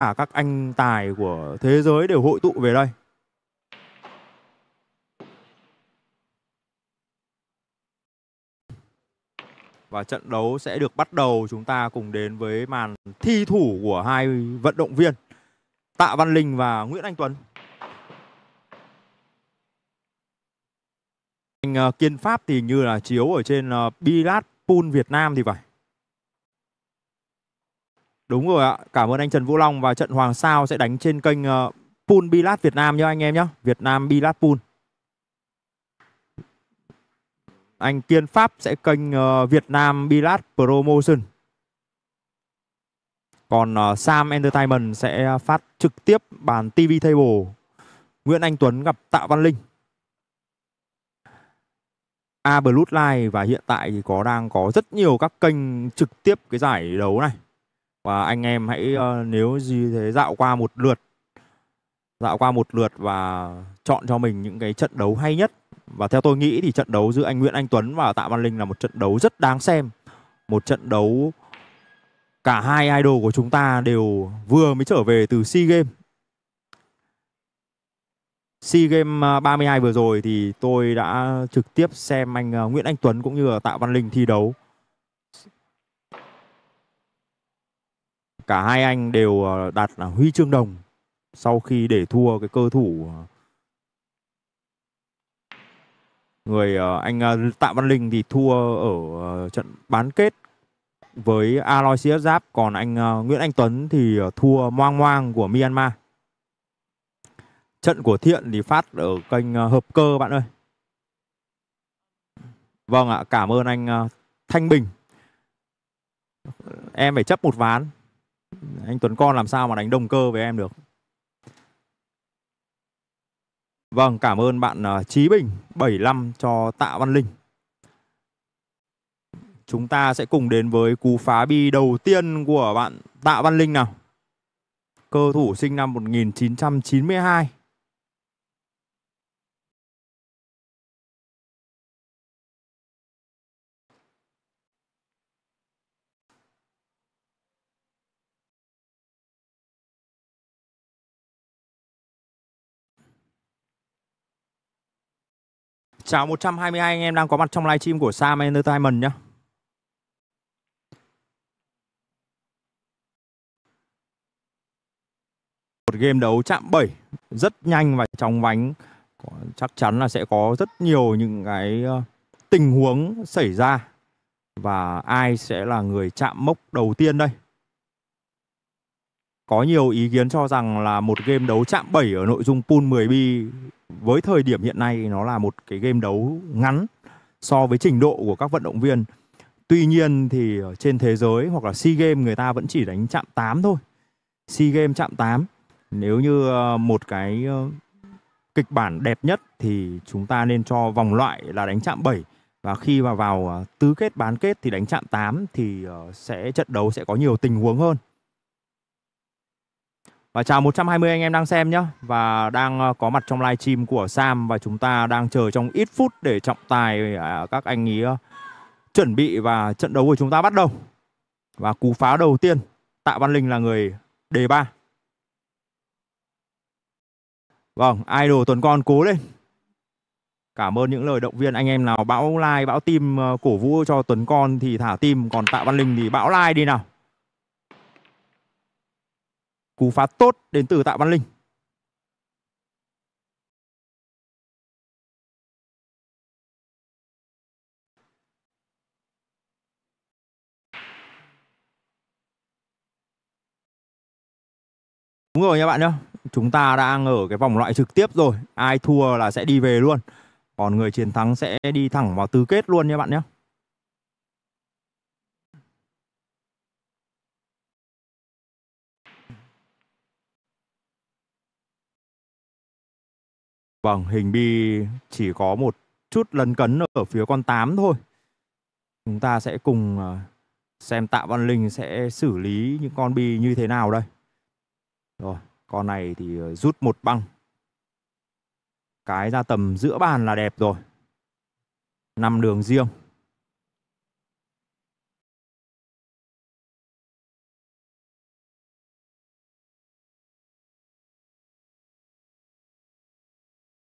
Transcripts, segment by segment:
cả à, các anh tài của thế giới đều hội tụ về đây. Và trận đấu sẽ được bắt đầu chúng ta cùng đến với màn thi thủ của hai vận động viên Tạ Văn Linh và Nguyễn Anh Tuấn. Anh ờ, Kiên Pháp thì như là chiếu ở trên ờ, Bilat Pool Việt Nam thì phải. Đúng rồi ạ. Cảm ơn anh Trần Vũ Long và trận Hoàng Sao sẽ đánh trên kênh uh, Pool Bilat Việt Nam nhé anh em nhé. Việt Nam Bilat Pool. Anh Kiên Pháp sẽ kênh ờ, Việt Nam Bilat Promotion. Còn ờ, Sam Entertainment sẽ phát trực tiếp bàn TV Table. Nguyễn Anh Tuấn gặp Tạ Văn Linh. A Bloodline và hiện tại thì có đang có rất nhiều các kênh trực tiếp cái giải đấu này và anh em hãy ờ, nếu gì thế dạo qua một lượt dạo qua một lượt và chọn cho mình những cái trận đấu hay nhất và theo tôi nghĩ thì trận đấu giữa anh Nguyễn Anh Tuấn và Tạ Văn Linh là một trận đấu rất đáng xem một trận đấu cả hai idol của chúng ta đều vừa mới trở về từ SEA Games SEA Games 32 ờ, vừa rồi thì tôi đã trực tiếp xem anh ờ, Nguyễn Anh Tuấn cũng như là Tạ Văn Linh thi đấu cả hai anh đều ờ, đạt là huy chương đồng sau khi để thua cái cơ thủ ờ. người ờ, anh Tạ Văn Linh thì thua ở trận bán kết với Aloysius Giáp còn anh Nguyễn Anh Tuấn thì thua Moang Moang của Myanmar. Trận của Thiện thì phát ở kênh Hợp Cơ bạn ơi. Vâng ạ, cảm ơn anh Thanh Bình. Em phải chấp một ván anh Tuấn Con làm sao mà đánh đồng cơ với em được Vâng, cảm ơn bạn à, Chí Bình 75 cho Tạ Văn Linh. Chúng ta sẽ cùng đến với cú phá bi đầu tiên của bạn Tạ Văn Linh nào. Cơ thủ sinh năm 1992 Chào 122 anh em đang có mặt trong livestream của Sam Entertainment nhé. Một game đấu chạm 7 rất nhanh và trong vánh chắc chắn là sẽ có rất nhiều những cái ờ, tình huống xảy ra và ai sẽ là người chạm mốc đầu tiên đây. Có nhiều ý kiến cho rằng là một game đấu chạm 7 ở nội dung pool 10 bi với thời điểm hiện nay nó là một cái game đấu ngắn so với trình độ của các vận động viên tuy nhiên thì trên thế giới hoặc là sea games người ta vẫn chỉ đánh chạm 8 thôi sea games chạm 8 nếu như ờ, một cái ờ, kịch bản đẹp nhất thì chúng ta nên cho vòng loại là đánh chạm 7 và khi mà vào ờ, tứ kết bán kết thì đánh chạm 8 thì sẽ trận đấu sẽ có nhiều tình huống hơn và chào 120 anh em đang xem nhé Và đang ờ, có mặt trong live stream của Sam Và chúng ta đang chờ trong ít phút để trọng tài à, các anh ý ờ, chuẩn bị Và trận đấu của chúng ta bắt đầu Và cú phá đầu tiên Tạ Văn Linh là người đề ba Vâng, idol tuần con cố lên Cảm ơn những lời động viên anh em nào bão like, bão tim ờ, cổ vũ cho Tuấn Con thì thả tim Còn Tạ Văn Linh thì bão like đi nào Cú phá tốt đến từ Tạ Văn Linh. Đúng rồi nha bạn nhé. Chúng ta đang ở cái vòng loại trực tiếp rồi. Ai thua là sẽ đi về luôn. Còn người chiến thắng sẽ đi thẳng vào tứ kết luôn nha bạn nhé. Vâng, hình bi chỉ có một chút lấn cấn ở phía con 8 thôi. Chúng ta sẽ cùng ờ, xem Tạ Văn Linh sẽ xử lý những con bi như thế nào đây. Rồi, con này thì ờ, rút một băng. Cái ra tầm giữa bàn là đẹp rồi. Năm đường riêng.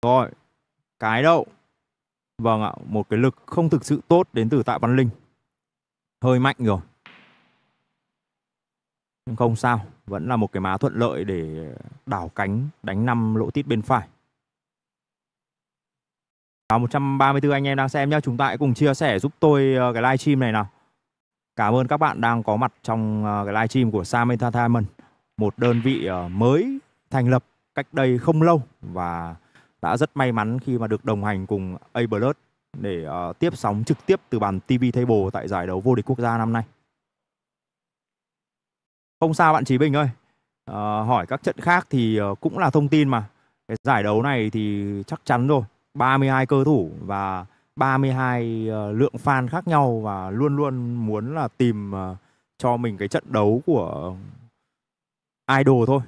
Rồi, cái đậu. Vâng ạ, một cái lực không thực sự tốt đến từ Tạ Văn Linh. Hơi mạnh rồi. Nhưng không sao, vẫn là một cái má thuận lợi để đảo cánh đánh năm lỗ tít bên phải. Và 134 anh em đang xem nhé, chúng ta hãy cùng chia sẻ giúp tôi ờ, cái live stream này nào. Cảm ơn các bạn đang có mặt trong ờ, cái live stream của Sam Entertainment, một đơn vị ờ, mới thành lập cách đây không lâu và đã rất may mắn khi mà được đồng hành cùng A Blood để uh, tiếp sóng trực tiếp từ bàn TV Table tại giải đấu vô địch quốc gia năm nay. Không sao bạn Chí Bình ơi. Uh, hỏi các trận khác thì uh, cũng là thông tin mà. Cái giải đấu này thì chắc chắn rồi, 32 cơ thủ và 32 uh, lượng fan khác nhau và luôn luôn muốn là tìm uh, cho mình cái trận đấu của idol thôi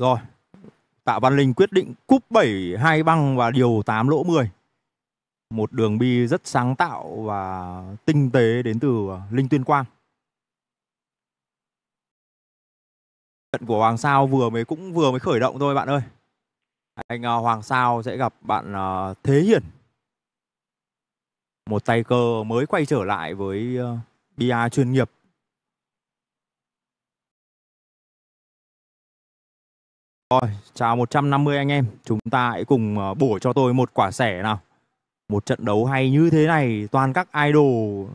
Rồi, Tạ Văn Linh quyết định cúp 7 hai băng và điều 8 lỗ 10. Một đường bi rất sáng tạo và tinh tế đến từ à, Linh Tuyên Quang. Trận của Hoàng Sao vừa mới cũng vừa mới khởi động thôi bạn ơi. Anh à, Hoàng Sao sẽ gặp bạn à, Thế Hiển. Một tay cơ mới quay trở lại với BA chuyên nghiệp Rồi, chào 150 anh em. Chúng ta hãy cùng ờ, bổ cho tôi một quả sẻ nào. Một trận đấu hay như thế này, toàn các idol.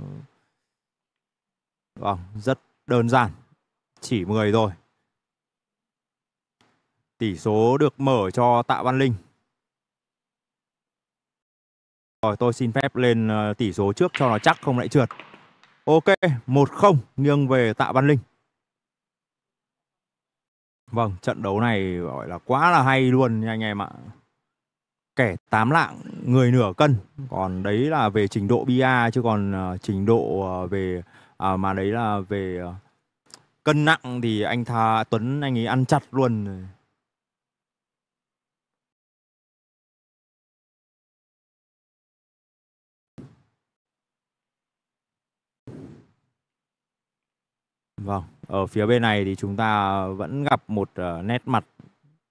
Vâng, rất đơn giản. Chỉ 10 rồi. Tỷ số được mở cho Tạ Văn Linh. Rồi, tôi xin phép lên ờ, tỷ số trước cho nó chắc không lại trượt. Ok, 1-0 nghiêng về Tạ Văn Linh. Vâng, trận đấu này gọi là quá là hay luôn nha anh em ạ. Kẻ tám lạng, người nửa cân. Còn đấy là về trình độ bia chứ còn uh, trình độ uh, về à, mà đấy là về uh, cân nặng thì anh Tha Tuấn anh ấy ăn chặt luôn. Vâng, ở phía bên này thì chúng ta vẫn gặp một uh, nét mặt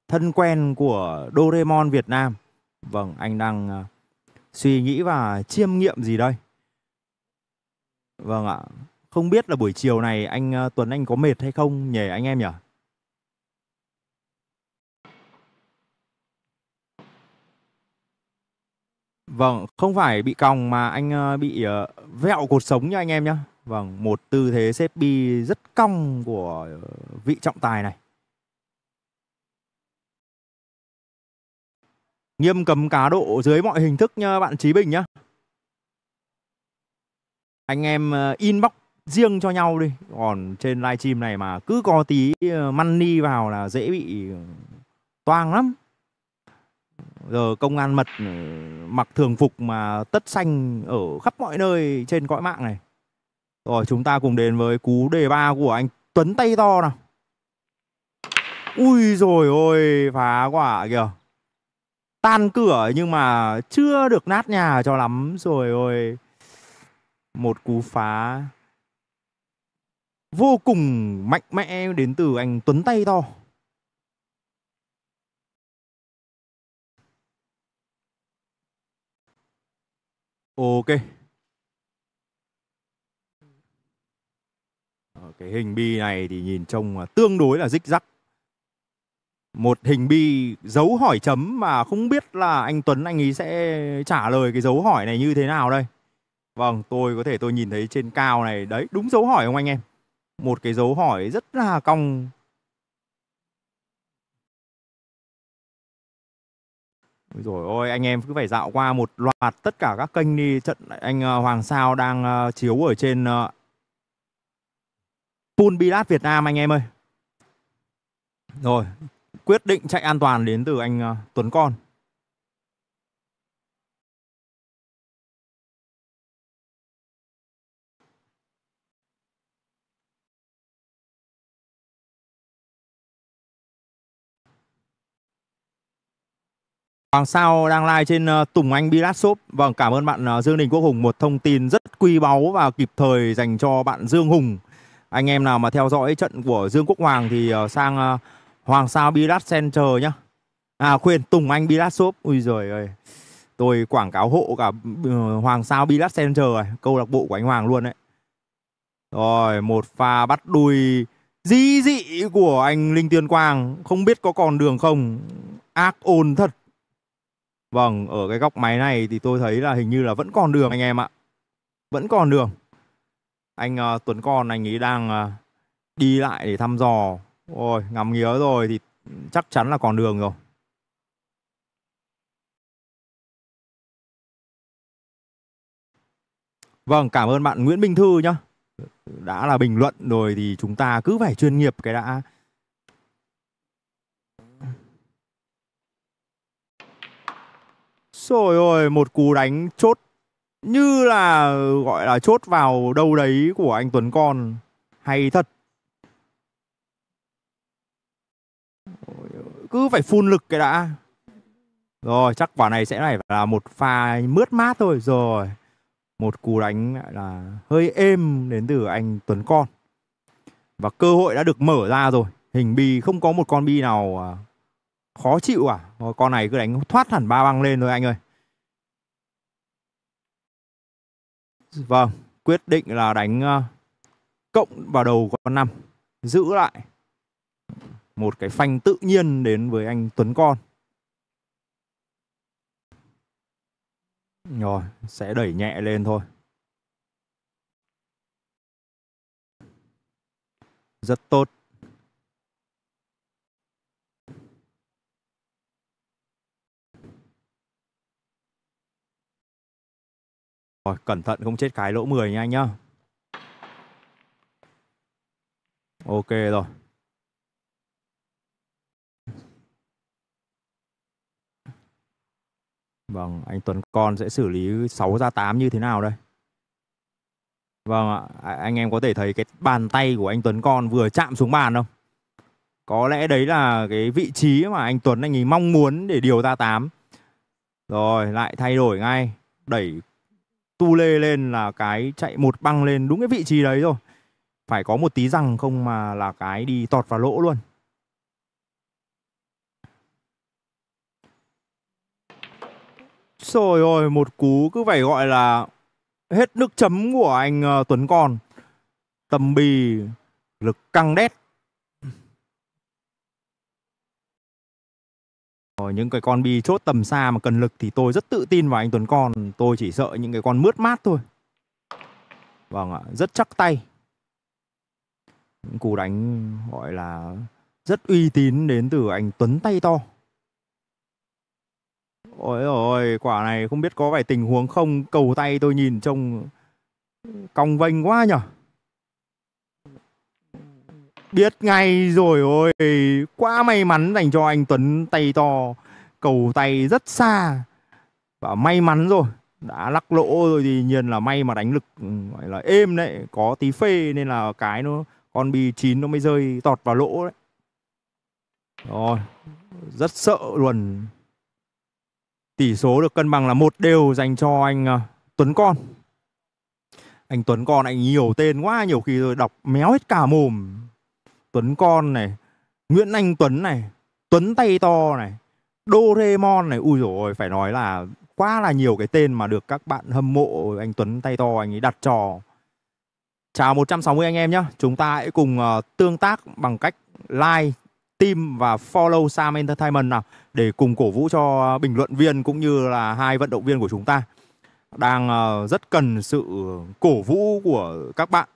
thân quen của Doraemon Việt Nam. Vâng, anh đang uh, suy nghĩ và chiêm nghiệm gì đây? Vâng ạ, không biết là buổi chiều này anh uh, Tuấn Anh có mệt hay không nhỉ anh em nhỉ? Vâng, không phải bị còng mà anh bị vẹo cột sống nha anh em nhá Vâng, một tư thế xếp bi rất cong của vị trọng tài này. Nghiêm cấm cá độ dưới mọi hình thức nha bạn Trí Bình nhá. Anh em ờ, inbox riêng cho nhau đi. Còn trên livestream này mà cứ có tí ờ, money vào là dễ bị ờ, toang lắm. Giờ công an mật mặc thường phục mà tất xanh ở khắp mọi nơi trên cõi mạng này. Rồi chúng ta cùng đến với cú đề ba của anh Tuấn tay to nào. Ui rồi ôi, phá quả kìa. Tan cửa nhưng mà chưa được nát nhà cho lắm rồi ôi. Một cú phá vô cùng mạnh mẽ đến từ anh Tuấn tay to. Ok. cái hình bi này thì nhìn trông tương đối là rích rắc một hình bi dấu hỏi chấm mà không biết là anh Tuấn anh ấy sẽ trả lời cái dấu hỏi này như thế nào đây. Vâng, tôi có thể tôi nhìn thấy trên cao này đấy, đúng dấu hỏi không anh em? Một cái dấu hỏi rất là cong. rồi ôi anh em cứ phải dạo qua một loạt tất cả các kênh đi trận anh à, Hoàng Sao đang à, chiếu ở trên à, Full Bilat Việt Nam anh em ơi Rồi Quyết định chạy an toàn đến từ anh uh, Tuấn Con Hoàng Sao đang live trên ờ, Tùng Anh Bilat Shop. Vâng, cảm ơn bạn ờ, Dương Đình Quốc Hùng một thông tin rất quý báu và kịp thời dành cho bạn Dương Hùng anh em nào mà theo dõi trận của Dương Quốc Hoàng thì ờ, sang ờ, Hoàng Sao Bilat Center nhá. À khuyên Tùng Anh Bilat Shop. Ui giời ơi. Tôi quảng cáo hộ cả ừ, Hoàng Sao Bilat Center rồi, câu lạc bộ của anh Hoàng luôn đấy. Rồi, một pha bắt đuôi dí dị của anh Linh Tiên Quang, không biết có còn đường không. Ác ôn thật. Vâng, ở cái góc máy này thì tôi thấy là hình như là vẫn còn đường anh em ạ. Vẫn còn đường anh uh, Tuấn Con anh ấy đang uh, đi lại để thăm dò ôi ngắm nghía rồi thì chắc chắn là còn đường rồi Vâng, cảm ơn bạn Nguyễn Minh Thư nhá. Đã là bình luận rồi thì chúng ta cứ phải chuyên nghiệp cái đã. Rồi ôi, một cú đánh chốt như là gọi là chốt vào đâu đấy của anh Tuấn Con hay thật cứ phải phun lực cái đã rồi chắc quả này sẽ phải là một pha mướt mát thôi rồi một cú đánh là hơi êm đến từ anh Tuấn Con và cơ hội đã được mở ra rồi hình bi không có một con bi nào à, khó chịu à con này cứ đánh thoát hẳn ba băng lên thôi anh ơi Vâng, quyết định là đánh ờ, cộng vào đầu con năm giữ lại một cái phanh tự nhiên đến với anh Tuấn Con. Rồi, sẽ đẩy nhẹ lên thôi. Rất tốt. Rồi, cẩn thận không chết cái lỗ 10 nha anh nhá. Ok rồi. Vâng, anh Tuấn Con sẽ xử lý 6 ra 8 như thế nào đây? Vâng ạ, à, anh em có thể thấy cái bàn tay của anh Tuấn Con vừa chạm xuống bàn không? Có lẽ đấy là cái vị trí mà anh Tuấn anh ấy mong muốn để điều ra 8. Rồi, lại thay đổi ngay, đẩy tu lê lên là cái chạy một băng lên đúng cái vị trí đấy rồi phải có một tí răng không mà là cái đi tọt vào lỗ luôn Rồi ôi, một cú cứ phải gọi là hết nước chấm của anh uh, Tuấn Con. Tầm bì, lực căng đét. Ờ, những cái con bi chốt tầm xa mà cần lực thì tôi rất tự tin vào anh Tuấn Con tôi chỉ sợ những cái con mướt mát thôi vâng ạ rất chắc tay những cú đánh gọi là rất uy tín đến từ anh Tuấn tay to ôi ôi quả này không biết có phải tình huống không cầu tay tôi nhìn trông cong vênh quá nhở biết ngay rồi ôi quá may mắn dành cho anh Tuấn tay to cầu tay rất xa và may mắn rồi đã lắc lỗ rồi thì nhiên là may mà đánh lực ừ, gọi là êm đấy có tí phê nên là cái nó con bi chín nó mới rơi tọt vào lỗ đấy rồi rất sợ luôn tỷ số được cân bằng là một đều dành cho anh uh, Tuấn Con anh Tuấn Con anh nhiều tên quá nhiều khi rồi đọc méo hết cả mồm Tuấn Con này, Nguyễn Anh Tuấn này, Tuấn Tay To này, Doraemon này, ui rồi phải nói là quá là nhiều cái tên mà được các bạn hâm mộ anh Tuấn Tay To anh ấy đặt trò. Chào 160 anh em nhé, chúng ta hãy cùng uh, tương tác bằng cách like, team và follow Sam Entertainment nào để cùng cổ vũ cho bình luận viên cũng như là hai vận động viên của chúng ta đang ờ, rất cần sự cổ vũ của các bạn.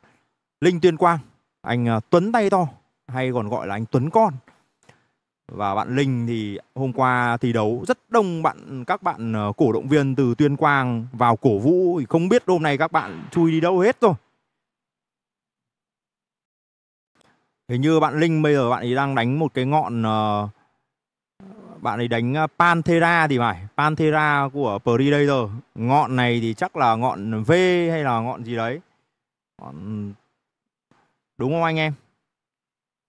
Linh Tuyên Quang, anh ờ, Tuấn Tay To hay còn gọi là anh Tuấn Con và bạn Linh thì hôm qua thi đấu rất đông bạn các bạn ờ, cổ động viên từ Tuyên Quang vào cổ vũ thì không biết hôm nay các bạn chui đi đâu hết rồi. Hình như bạn Linh bây giờ bạn ấy đang đánh một cái ngọn ờ, bạn ấy đánh ờ, Panthera thì phải, Panthera của Predator. Ngọn này thì chắc là ngọn V hay là ngọn gì đấy. Ngọn... Đúng không anh em?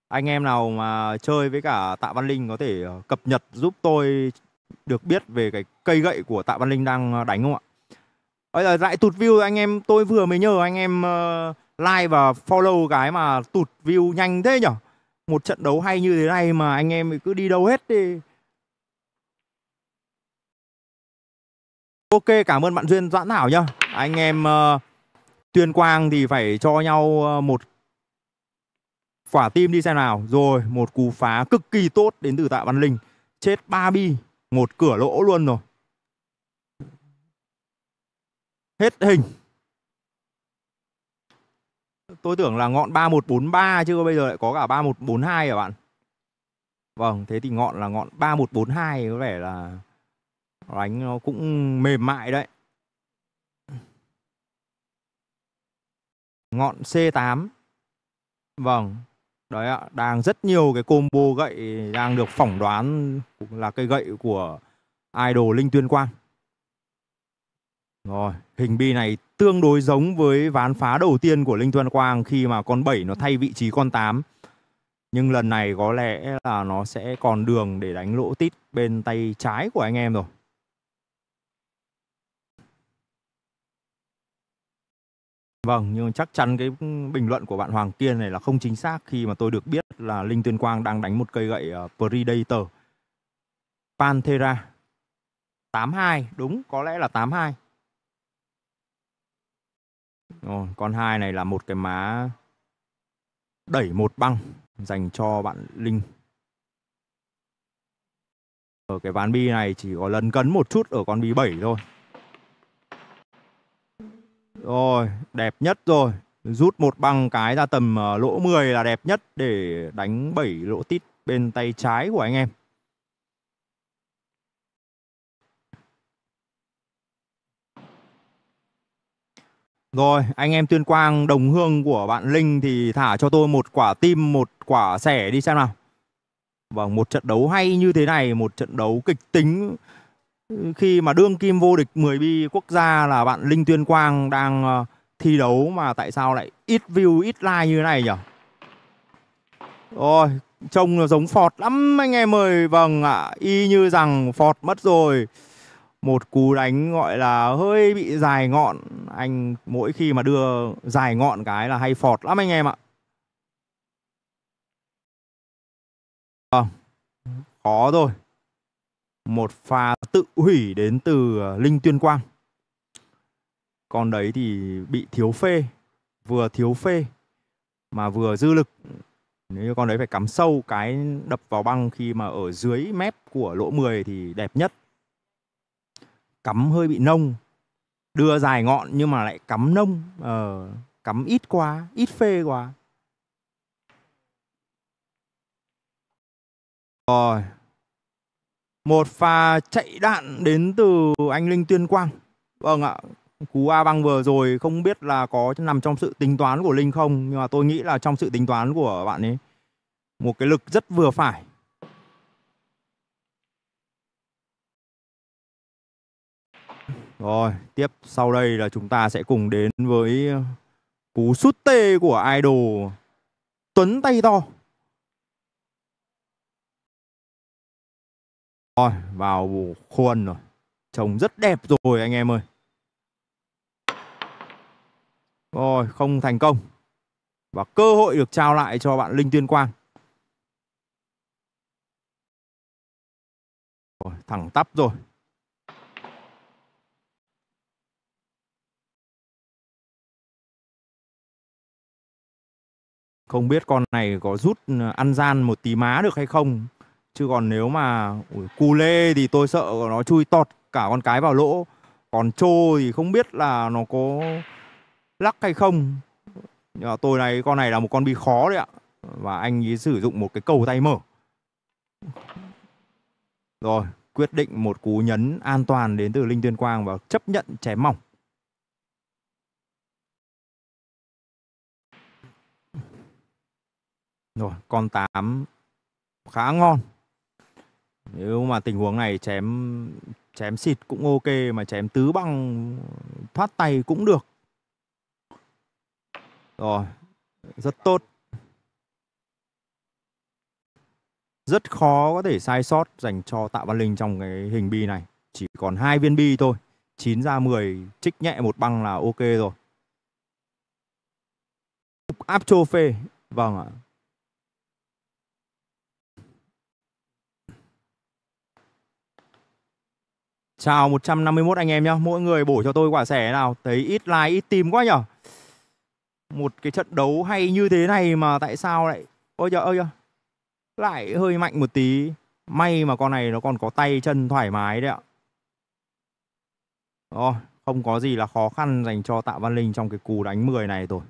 anh em nào mà chơi với cả Tạ Văn Linh có thể ờ, cập nhật giúp tôi được biết về cái cây gậy của Tạ Văn Linh đang ờ, đánh không ạ? Bây giờ lại tụt view anh em tôi vừa mới nhờ anh em ờ, like và follow cái mà tụt view nhanh thế nhở? Một trận đấu hay như thế này mà anh em cứ đi đâu hết đi. Ok, cảm ơn bạn Duyên Doãn Thảo nhá. Anh em Tuyên Quang thì phải cho nhau một Quả tim đi xem nào. Rồi, một cú phá cực kỳ tốt đến từ Tạ Văn Linh. Chết ba bi, một cửa lỗ luôn rồi. Hết hình. Tôi tưởng là ngọn 3143 chứ bây giờ lại có cả 3142 à bạn. Vâng, thế thì ngọn là ngọn 3142 có vẻ là đánh nó cũng mềm mại đấy. Ngọn C8. Vâng, Đấy ạ, đang rất nhiều cái combo gậy đang được phỏng đoán là cây gậy của idol Linh Tuyên Quang. Rồi, hình bi này tương đối giống với ván phá đầu tiên của Linh Tuyên Quang khi mà con 7 nó thay vị trí con 8. Nhưng lần này có lẽ là nó sẽ còn đường để đánh lỗ tít bên tay trái của anh em rồi. Vâng, nhưng chắc chắn cái bình luận của bạn Hoàng Kiên này là không chính xác khi mà tôi được biết là Linh Tuyên Quang đang đánh một cây gậy uh, Predator Panthera 82, đúng, có lẽ là 82. Rồi, con hai này là một cái má đẩy một băng dành cho bạn Linh. Ở ờ, cái ván bi này chỉ có lần cấn một chút ở con bi 7 thôi. Rồi, đẹp nhất rồi. Rút một băng cái ra tầm ờ, lỗ 10 là đẹp nhất để đánh 7 lỗ tít bên tay trái của anh em. Rồi, anh em Tuyên Quang đồng hương của bạn Linh thì thả cho tôi một quả tim, một quả sẻ đi xem nào. Vâng, một trận đấu hay như thế này, một trận đấu kịch tính khi mà đương kim vô địch 10 bi quốc gia là bạn Linh Tuyên Quang đang ờ, thi đấu mà tại sao lại ít view ít like như thế này nhỉ? Rồi, trông nó giống Ford lắm anh em ơi. Vâng ạ, à, y như rằng Ford mất rồi. Một cú đánh gọi là hơi bị dài ngọn. Anh mỗi khi mà đưa dài ngọn cái là hay Ford lắm anh em ạ. À, khó rồi một pha tự hủy đến từ ờ, Linh Tuyên Quang. Còn đấy thì bị thiếu phê, vừa thiếu phê mà vừa dư lực. Nếu như con đấy phải cắm sâu cái đập vào băng khi mà ở dưới mép của lỗ 10 thì đẹp nhất. Cắm hơi bị nông, đưa dài ngọn nhưng mà lại cắm nông, ờ, cắm ít quá, ít phê quá. Rồi, một pha chạy đạn đến từ anh Linh Tuyên Quang. Vâng ạ, cú A băng vừa rồi không biết là có nằm trong sự tính toán của Linh không, nhưng mà tôi nghĩ là trong sự tính toán của bạn ấy. Một cái lực rất vừa phải. Rồi, tiếp sau đây là chúng ta sẽ cùng đến với ờ, cú sút tê của idol Tuấn Tay To. Rồi, vào khuôn rồi. Trông rất đẹp rồi anh em ơi. Rồi, không thành công. Và cơ hội được trao lại cho bạn Linh Tuyên Quang. Rồi, thẳng tắp rồi. Không biết con này có rút ăn gian một tí má được hay không chứ còn nếu mà ui, cù lê thì tôi sợ nó chui tọt cả con cái vào lỗ còn trô thì không biết là nó có lắc hay không nhưng mà tôi này con này là một con bi khó đấy ạ và anh ấy sử dụng một cái cầu tay mở rồi quyết định một cú nhấn an toàn đến từ linh tuyên quang và chấp nhận chém mỏng rồi con tám khá ngon nếu mà tình huống này chém chém xịt cũng ok mà chém tứ băng thoát tay cũng được. Rồi, rất tốt. Rất khó có thể sai sót dành cho Tạ Văn Linh trong cái hình bi này. Chỉ còn hai viên bi thôi. 9 ra 10 trích nhẹ một băng là ok rồi. Áp trô phê. Vâng ạ. Chào 151 anh em nhá Mỗi người bổ cho tôi quả sẻ nào Thấy ít like ít tim quá nhở Một cái trận đấu hay như thế này mà tại sao lại Ôi trời ơi trời. Lại hơi mạnh một tí May mà con này nó còn có tay chân thoải mái đấy ạ Rồi không có gì là khó khăn dành cho Tạ Văn Linh trong cái cú đánh 10 này rồi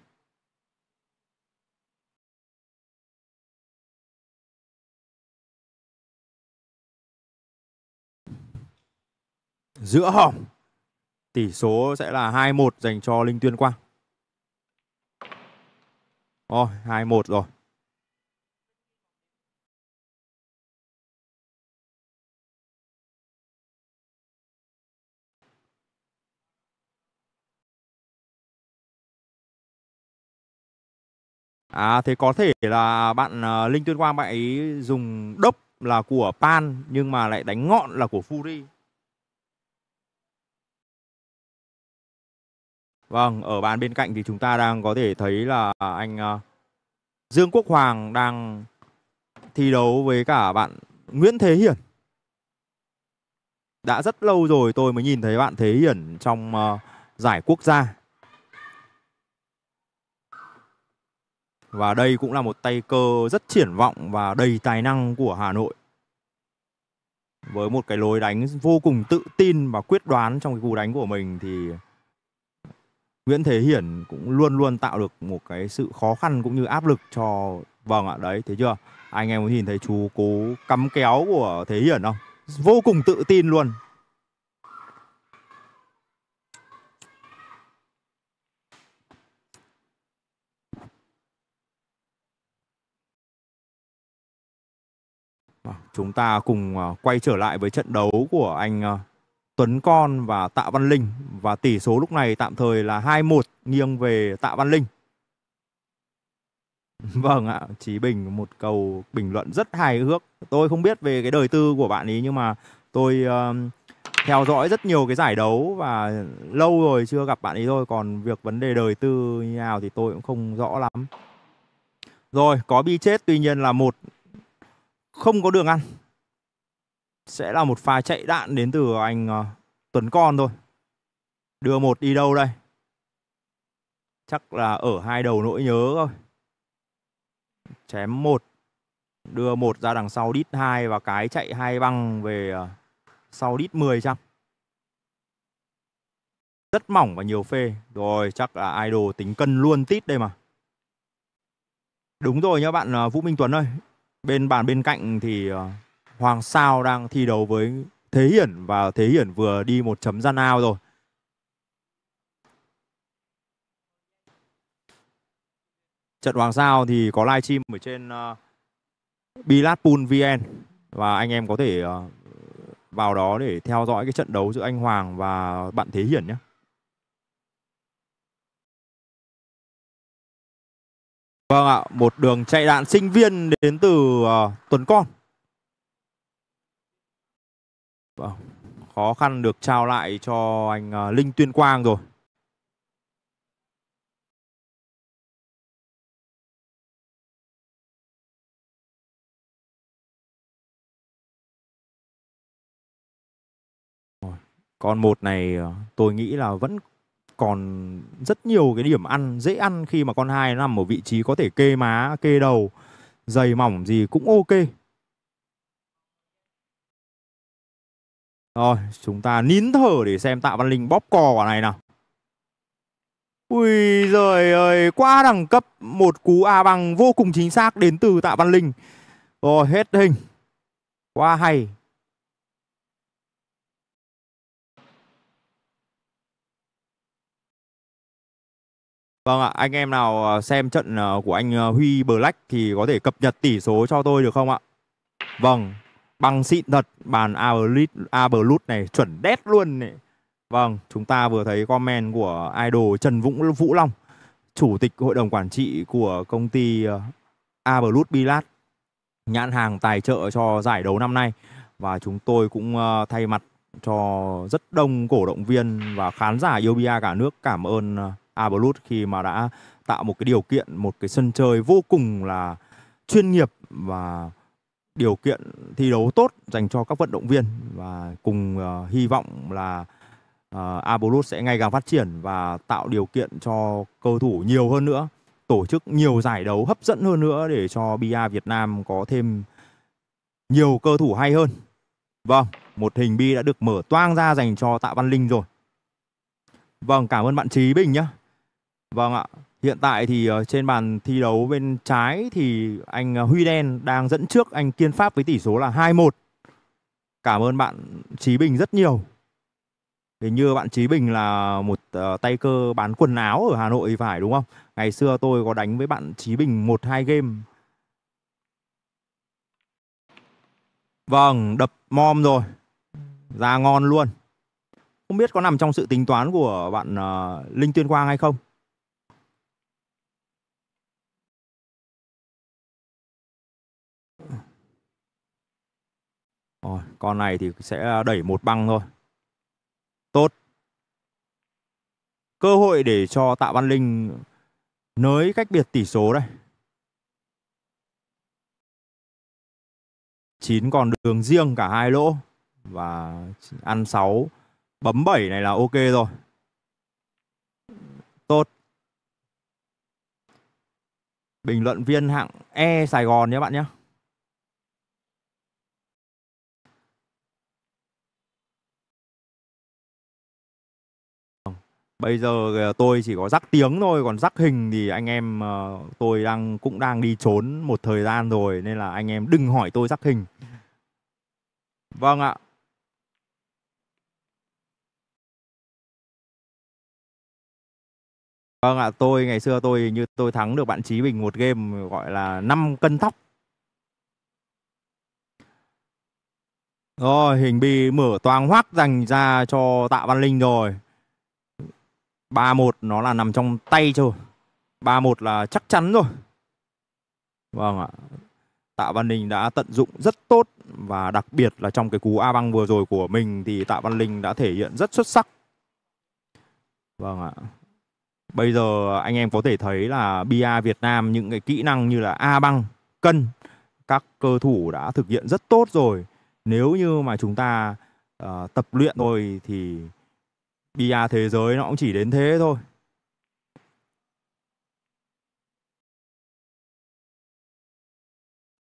giữa hỏng. Tỷ số sẽ là 2-1 dành cho Linh Tuyên Quang. Rồi, oh, 2-1 rồi. À thế có thể là bạn ờ, Linh Tuyên Quang bạn ấy dùng đốc là của Pan nhưng mà lại đánh ngọn là của Fury. Vâng, ở bàn bên cạnh thì chúng ta đang có thể thấy là anh ờ, Dương Quốc Hoàng đang thi đấu với cả bạn Nguyễn Thế Hiển. Đã rất lâu rồi tôi mới nhìn thấy bạn Thế Hiển trong ờ, giải quốc gia. Và đây cũng là một tay cơ rất triển vọng và đầy tài năng của Hà Nội. Với một cái lối đánh vô cùng tự tin và quyết đoán trong cái cú đánh của mình thì Nguyễn Thế Hiển cũng luôn luôn tạo được một cái sự khó khăn cũng như áp lực cho vâng ạ đấy thấy chưa anh em có nhìn thấy chú cố cắm kéo của Thế Hiển không vô cùng tự tin luôn vâng, chúng ta cùng à, quay trở lại với trận đấu của anh à, Tuấn Con và Tạ Văn Linh và tỷ số lúc này tạm thời là 2-1 nghiêng về Tạ Văn Linh. Vâng ạ, Chí Bình một cầu bình luận rất hài hước. Tôi không biết về cái đời tư của bạn ấy nhưng mà tôi uh, theo dõi rất nhiều cái giải đấu và lâu rồi chưa gặp bạn ấy thôi. Còn việc vấn đề đời tư như nào thì tôi cũng không rõ lắm. Rồi, có bi chết tuy nhiên là một không có đường ăn sẽ là một pha chạy đạn đến từ anh uh, Tuấn Con thôi. Đưa một đi đâu đây? Chắc là ở hai đầu nỗi nhớ thôi. Chém một. Đưa một ra đằng sau đít hai và cái chạy hai băng về uh, sau đít 10 chăng? Rất mỏng và nhiều phê. Rồi chắc là idol tính cân luôn tít đây mà. Đúng rồi nhá bạn uh, Vũ Minh Tuấn ơi. Bên bàn bên cạnh thì uh, Hoàng Sao đang thi đấu với Thế Hiển và Thế Hiển vừa đi một chấm ra nào rồi. Trận Hoàng Sao thì có live stream ở trên uh, ờ, Bilatpool VN và anh em có thể uh, vào đó để theo dõi cái trận đấu giữa anh Hoàng và bạn Thế Hiển nhé. Vâng ạ, một đường chạy đạn sinh viên đến từ uh, ờ, Tuấn Con. Vâng, khó khăn được trao lại cho anh ờ, Linh Tuyên Quang rồi. Con một này ờ, tôi nghĩ là vẫn còn rất nhiều cái điểm ăn dễ ăn khi mà con hai nằm ở vị trí có thể kê má, kê đầu, dày mỏng gì cũng ok. Rồi, chúng ta nín thở để xem Tạ Văn Linh bóp cò quả này nào. Ui giời ơi, quá đẳng cấp, một cú A à bằng vô cùng chính xác đến từ Tạ Văn Linh. Rồi, hết hình. Quá hay. Vâng ạ, anh em nào ờ, xem trận ờ, của anh ờ, Huy Black thì có thể cập nhật tỷ số cho tôi được không ạ? Vâng, bằng xịn thật bàn Aberlit Aberlut này chuẩn đét luôn này. Vâng, chúng ta vừa thấy comment của idol Trần Vũng Vũ Long, chủ tịch hội đồng quản trị của công ty ờ, Aberlut Bilat, nhãn hàng tài trợ cho giải đấu năm nay và chúng tôi cũng ờ, thay mặt cho rất đông cổ động viên và khán giả yêu bia cả nước cảm ơn ờ, Aberlut khi mà đã tạo một cái điều kiện, một cái sân chơi vô cùng là chuyên nghiệp và điều kiện thi đấu tốt dành cho các vận động viên và cùng uh, hy vọng là uh, Abolus sẽ ngày càng phát triển và tạo điều kiện cho cầu thủ nhiều hơn nữa, tổ chức nhiều giải đấu hấp dẫn hơn nữa để cho bia Việt Nam có thêm nhiều cơ thủ hay hơn. Vâng, một hình bi đã được mở toang ra dành cho Tạ Văn Linh rồi. Vâng, cảm ơn bạn Trí Bình nhé. Vâng ạ, Hiện tại thì ờ, trên bàn thi đấu bên trái thì anh ờ, Huy Đen đang dẫn trước anh Kiên Pháp với tỷ số là 2-1. Cảm ơn bạn Chí Bình rất nhiều. Hình như bạn Chí Bình là một ờ, tay cơ bán quần áo ở Hà Nội phải đúng không? Ngày xưa tôi có đánh với bạn Chí Bình một hai game. Vâng, đập mom rồi. Ra ngon luôn. Không biết có nằm trong sự tính toán của bạn Linh Tuyên Quang hay không? Rồi, con này thì sẽ đẩy một băng thôi. Tốt. Cơ hội để cho Tạ Văn Linh nới cách biệt tỷ số đây. 9 còn đường riêng cả hai lỗ và ăn 6 bấm 7 này là ok rồi. Tốt. Bình luận viên hạng E Sài Gòn nhé bạn nhé. Bây giờ ờ, tôi chỉ có rắc tiếng thôi, còn rắc hình thì anh em ờ, tôi đang cũng đang đi trốn một thời gian rồi nên là anh em đừng hỏi tôi rắc hình. Vâng ạ. Vâng ạ, tôi ngày xưa tôi như tôi thắng được bạn Chí Bình một game gọi là 5 cân tóc. Rồi, hình bi mở toang hoác dành ra cho Tạ Văn Linh rồi. 3-1 nó là nằm trong tay rồi. 3-1 là chắc chắn rồi. Vâng ạ. Tạ Văn Linh đã tận dụng rất tốt và đặc biệt là trong cái cú A băng vừa rồi của mình thì Tạ Văn Linh đã thể hiện rất xuất sắc. Vâng ạ. Bây giờ anh em có thể thấy là bia Việt Nam những cái kỹ năng như là A băng, cân các cơ thủ đã thực hiện rất tốt rồi. Nếu như mà chúng ta uh, tập luyện rồi thì bia thế giới nó cũng chỉ đến thế thôi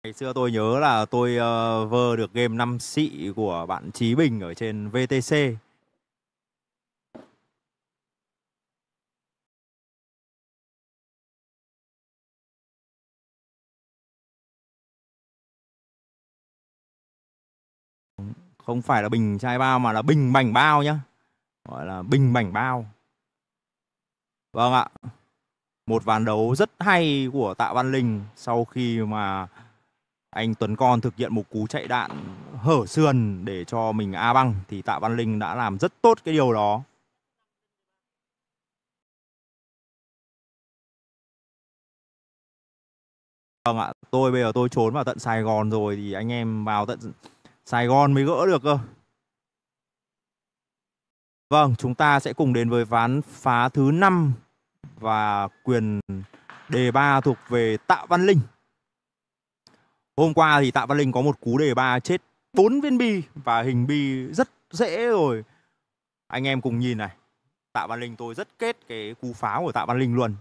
Ngày xưa tôi nhớ là tôi uh, vơ được game năm sĩ của bạn Chí Bình ở trên VTC. Không phải là bình chai bao mà là bình bảnh bao nhá gọi là bình mảnh bao vâng ạ một ván đấu rất hay của tạ văn linh sau khi mà anh Tuấn Con thực hiện một cú chạy đạn hở sườn để cho mình A băng thì Tạ Văn Linh đã làm rất tốt cái điều đó. Vâng ạ, tôi bây giờ tôi trốn vào tận Sài Gòn rồi thì anh em vào tận Sài Gòn mới gỡ được cơ. Vâng, chúng ta sẽ cùng đến với ván phá thứ 5 và quyền đề 3 thuộc về Tạ Văn Linh. Hôm qua thì Tạ Văn Linh có một cú đề 3 chết 4 viên bi và hình bi rất dễ rồi. Anh em cùng nhìn này. Tạ Văn Linh tôi rất kết cái cú phá của Tạ Văn Linh luôn.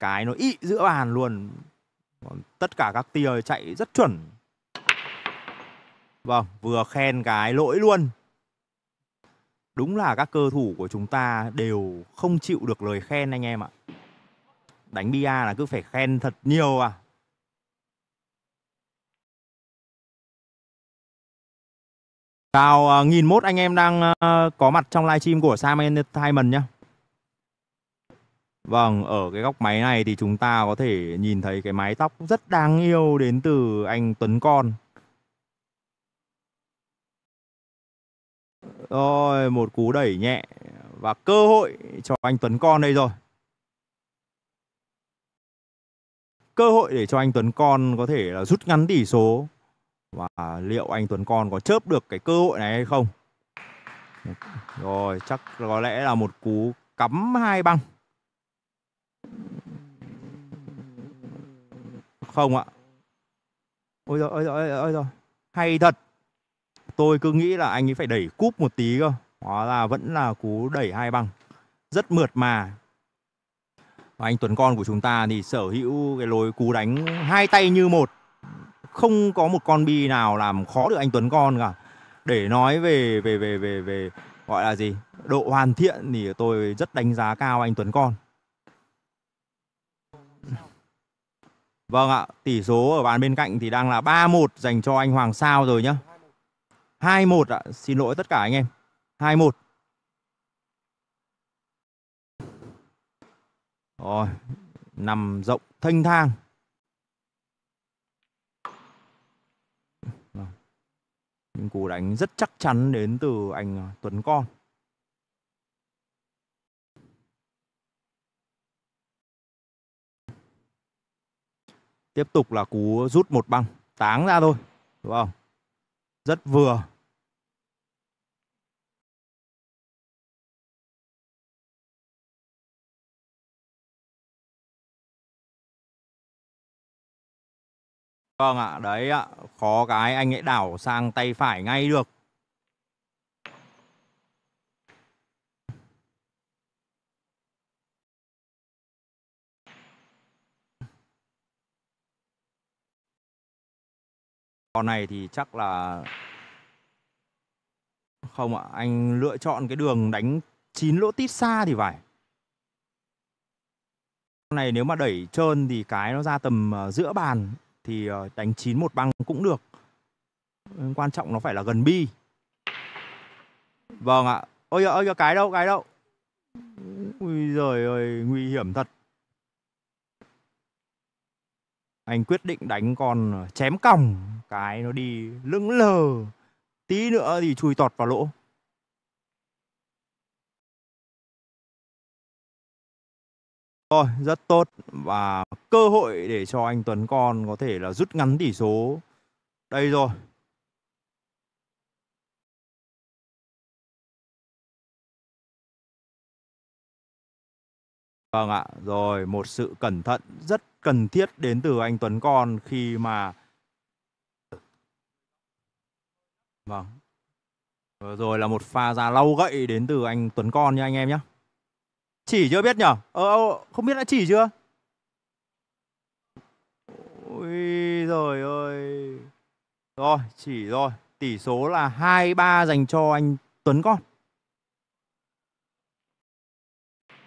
Cái nó ị giữa bàn luôn. Tất cả các tia chạy rất chuẩn. Vâng, vừa khen cái lỗi luôn đúng là các cơ thủ của chúng ta đều không chịu được lời khen anh em ạ đánh bia là cứ phải khen thật nhiều à Chào uh, nghìn mốt anh em đang uh, có mặt trong livestream của Sam Entertainment nhé. Vâng, ở cái góc máy này thì chúng ta có thể nhìn thấy cái mái tóc rất đáng yêu đến từ anh Tuấn Con. Rồi một cú đẩy nhẹ Và cơ hội cho anh Tuấn Con đây rồi Cơ hội để cho anh Tuấn Con có thể là rút ngắn tỷ số Và liệu anh Tuấn Con có chớp được cái cơ hội này hay không Rồi chắc có lẽ là một cú cắm hai băng Không ạ Ôi rồi ôi rồi ôi rồi hay thật Tôi cứ nghĩ là anh ấy phải đẩy cúp một tí cơ. Hóa là vẫn là cú đẩy hai bằng. Rất mượt mà. Và anh Tuấn Con của chúng ta thì sở hữu cái lối cú đánh hai tay như một. Không có một con bi nào làm khó được anh Tuấn Con cả. Để nói về về về về về gọi là gì? Độ hoàn thiện thì tôi rất đánh giá cao anh Tuấn Con. Vâng ạ, tỷ số ở bàn bên cạnh thì đang là 3-1 dành cho anh Hoàng Sao rồi nhá hai một ạ, xin lỗi tất cả anh em. hai một Rồi, nằm rộng thênh thang. Những cú đánh rất chắc chắn đến từ anh à, Tuấn Con. Tiếp tục là cú rút một băng, táng ra thôi, đúng không? rất vừa Vâng ạ, đấy ạ, khó cái anh ấy đảo sang tay phải ngay được. con này thì chắc là không ạ, anh lựa chọn cái đường đánh chín lỗ tít xa thì phải. Con này nếu mà đẩy trơn thì cái nó ra tầm ờ, giữa bàn thì ờ, đánh chín một băng cũng được. Quan trọng nó phải là gần bi. Vâng ạ. Ôi giời ơi cái đâu, cái đâu. Ui giời ơi, nguy hiểm thật. anh quyết định đánh con chém còng cái nó đi lững lờ tí nữa thì chui tọt vào lỗ Rồi, rất tốt và cơ hội để cho anh Tuấn Con có thể là rút ngắn tỷ số. Đây rồi. Vâng ạ, rồi một sự cẩn thận rất cần thiết đến từ anh Tuấn Con khi mà vâng rồi là một pha ra lau gậy đến từ anh Tuấn Con nha anh em nhé chỉ chưa biết nhở ờ, không biết đã chỉ chưa ôi rồi ơi rồi chỉ rồi tỷ số là hai ba dành cho anh Tuấn Con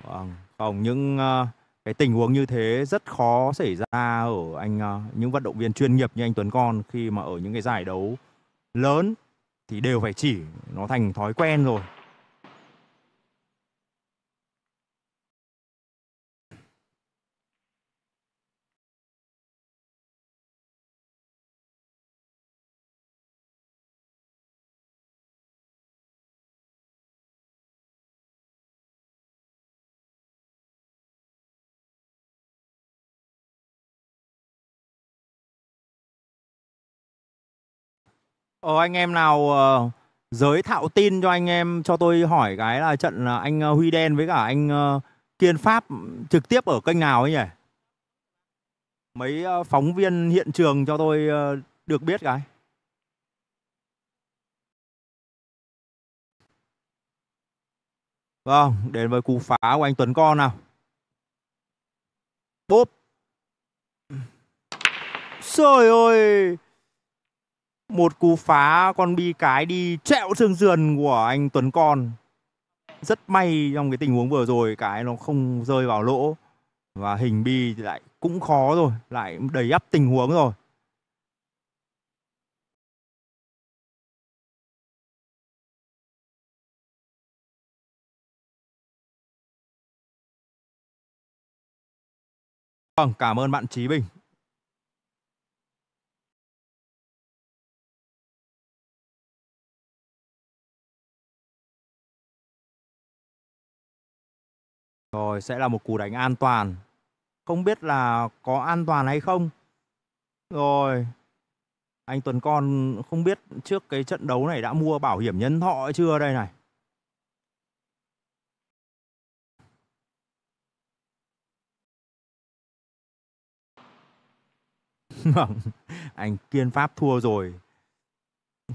vâng không những uh, cái tình huống như thế rất khó xảy ra ở anh à, những vận động viên chuyên nghiệp như anh Tuấn Con khi mà ở những cái giải đấu lớn thì đều phải chỉ nó thành thói quen rồi Ờ, anh em nào uh, giới thạo tin cho anh em cho tôi hỏi cái là trận là anh ờ, Huy Đen với cả anh uh, Kiên Pháp trực tiếp ở kênh nào ấy nhỉ? Mấy uh, phóng viên hiện trường cho tôi uh, được biết cái. Vâng, đến với cú phá của anh Tuấn co nào. Bốp. Trời ơi! một cú phá con bi cái đi trẹo xương sườn của anh Tuấn Con rất may trong cái tình huống vừa rồi cái nó không rơi vào lỗ và hình bi thì lại cũng khó rồi lại đầy ắp tình huống rồi Vâng, cảm ơn bạn Trí Bình. Rồi sẽ là một cú đánh an toàn. Không biết là có an toàn hay không. Rồi. Anh Tuấn Con không biết trước cái trận đấu này đã mua bảo hiểm nhân thọ chưa đây này. Vâng, anh Kiên Pháp thua rồi.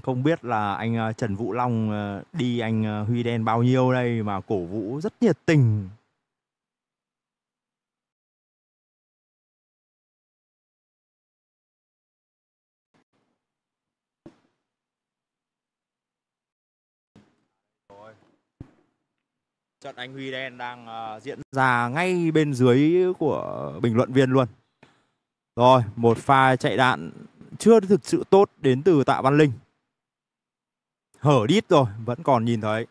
Không biết là anh à, Trần Vũ Long à, đi anh à, Huy Đen bao nhiêu đây mà cổ vũ rất nhiệt tình. trận anh Huy Đen đang uh, diễn ra ngay bên dưới của bình luận viên luôn. Rồi, một pha chạy đạn chưa thực sự tốt đến từ Tạ Văn Linh. Hở đít rồi, vẫn còn nhìn thấy.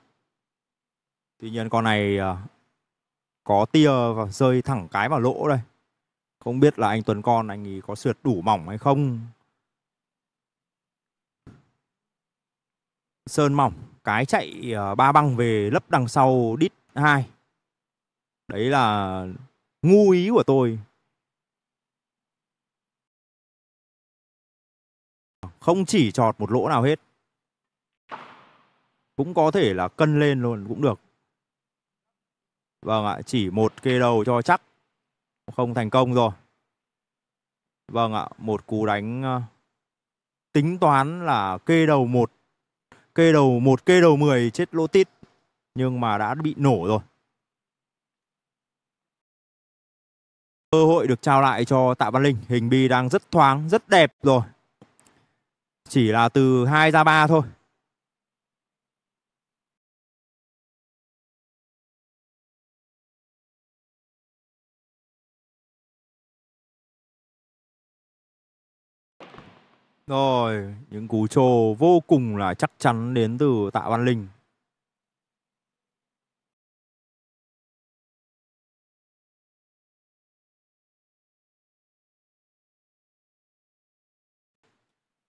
Tuy nhiên con này uh, có tia và rơi thẳng cái vào lỗ đây. Không biết là anh Tuấn Con anh ấy có sượt đủ mỏng hay không. Sơn mỏng, cái chạy ờ, ba băng về lấp đằng sau đít hai đấy là ngu ý của tôi không chỉ trọt một lỗ nào hết cũng có thể là cân lên luôn cũng được vâng ạ chỉ một kê đầu cho chắc không thành công rồi vâng ạ một cú đánh ờ, tính toán là kê đầu một kê đầu một kê đầu 10 chết lô tít nhưng mà đã bị nổ rồi cơ hội được trao lại cho Tạ Văn Linh hình bi đang rất thoáng rất đẹp rồi chỉ là từ 2 ra 3 thôi Rồi, những cú trồ vô cùng là chắc chắn đến từ Tạ Văn Linh.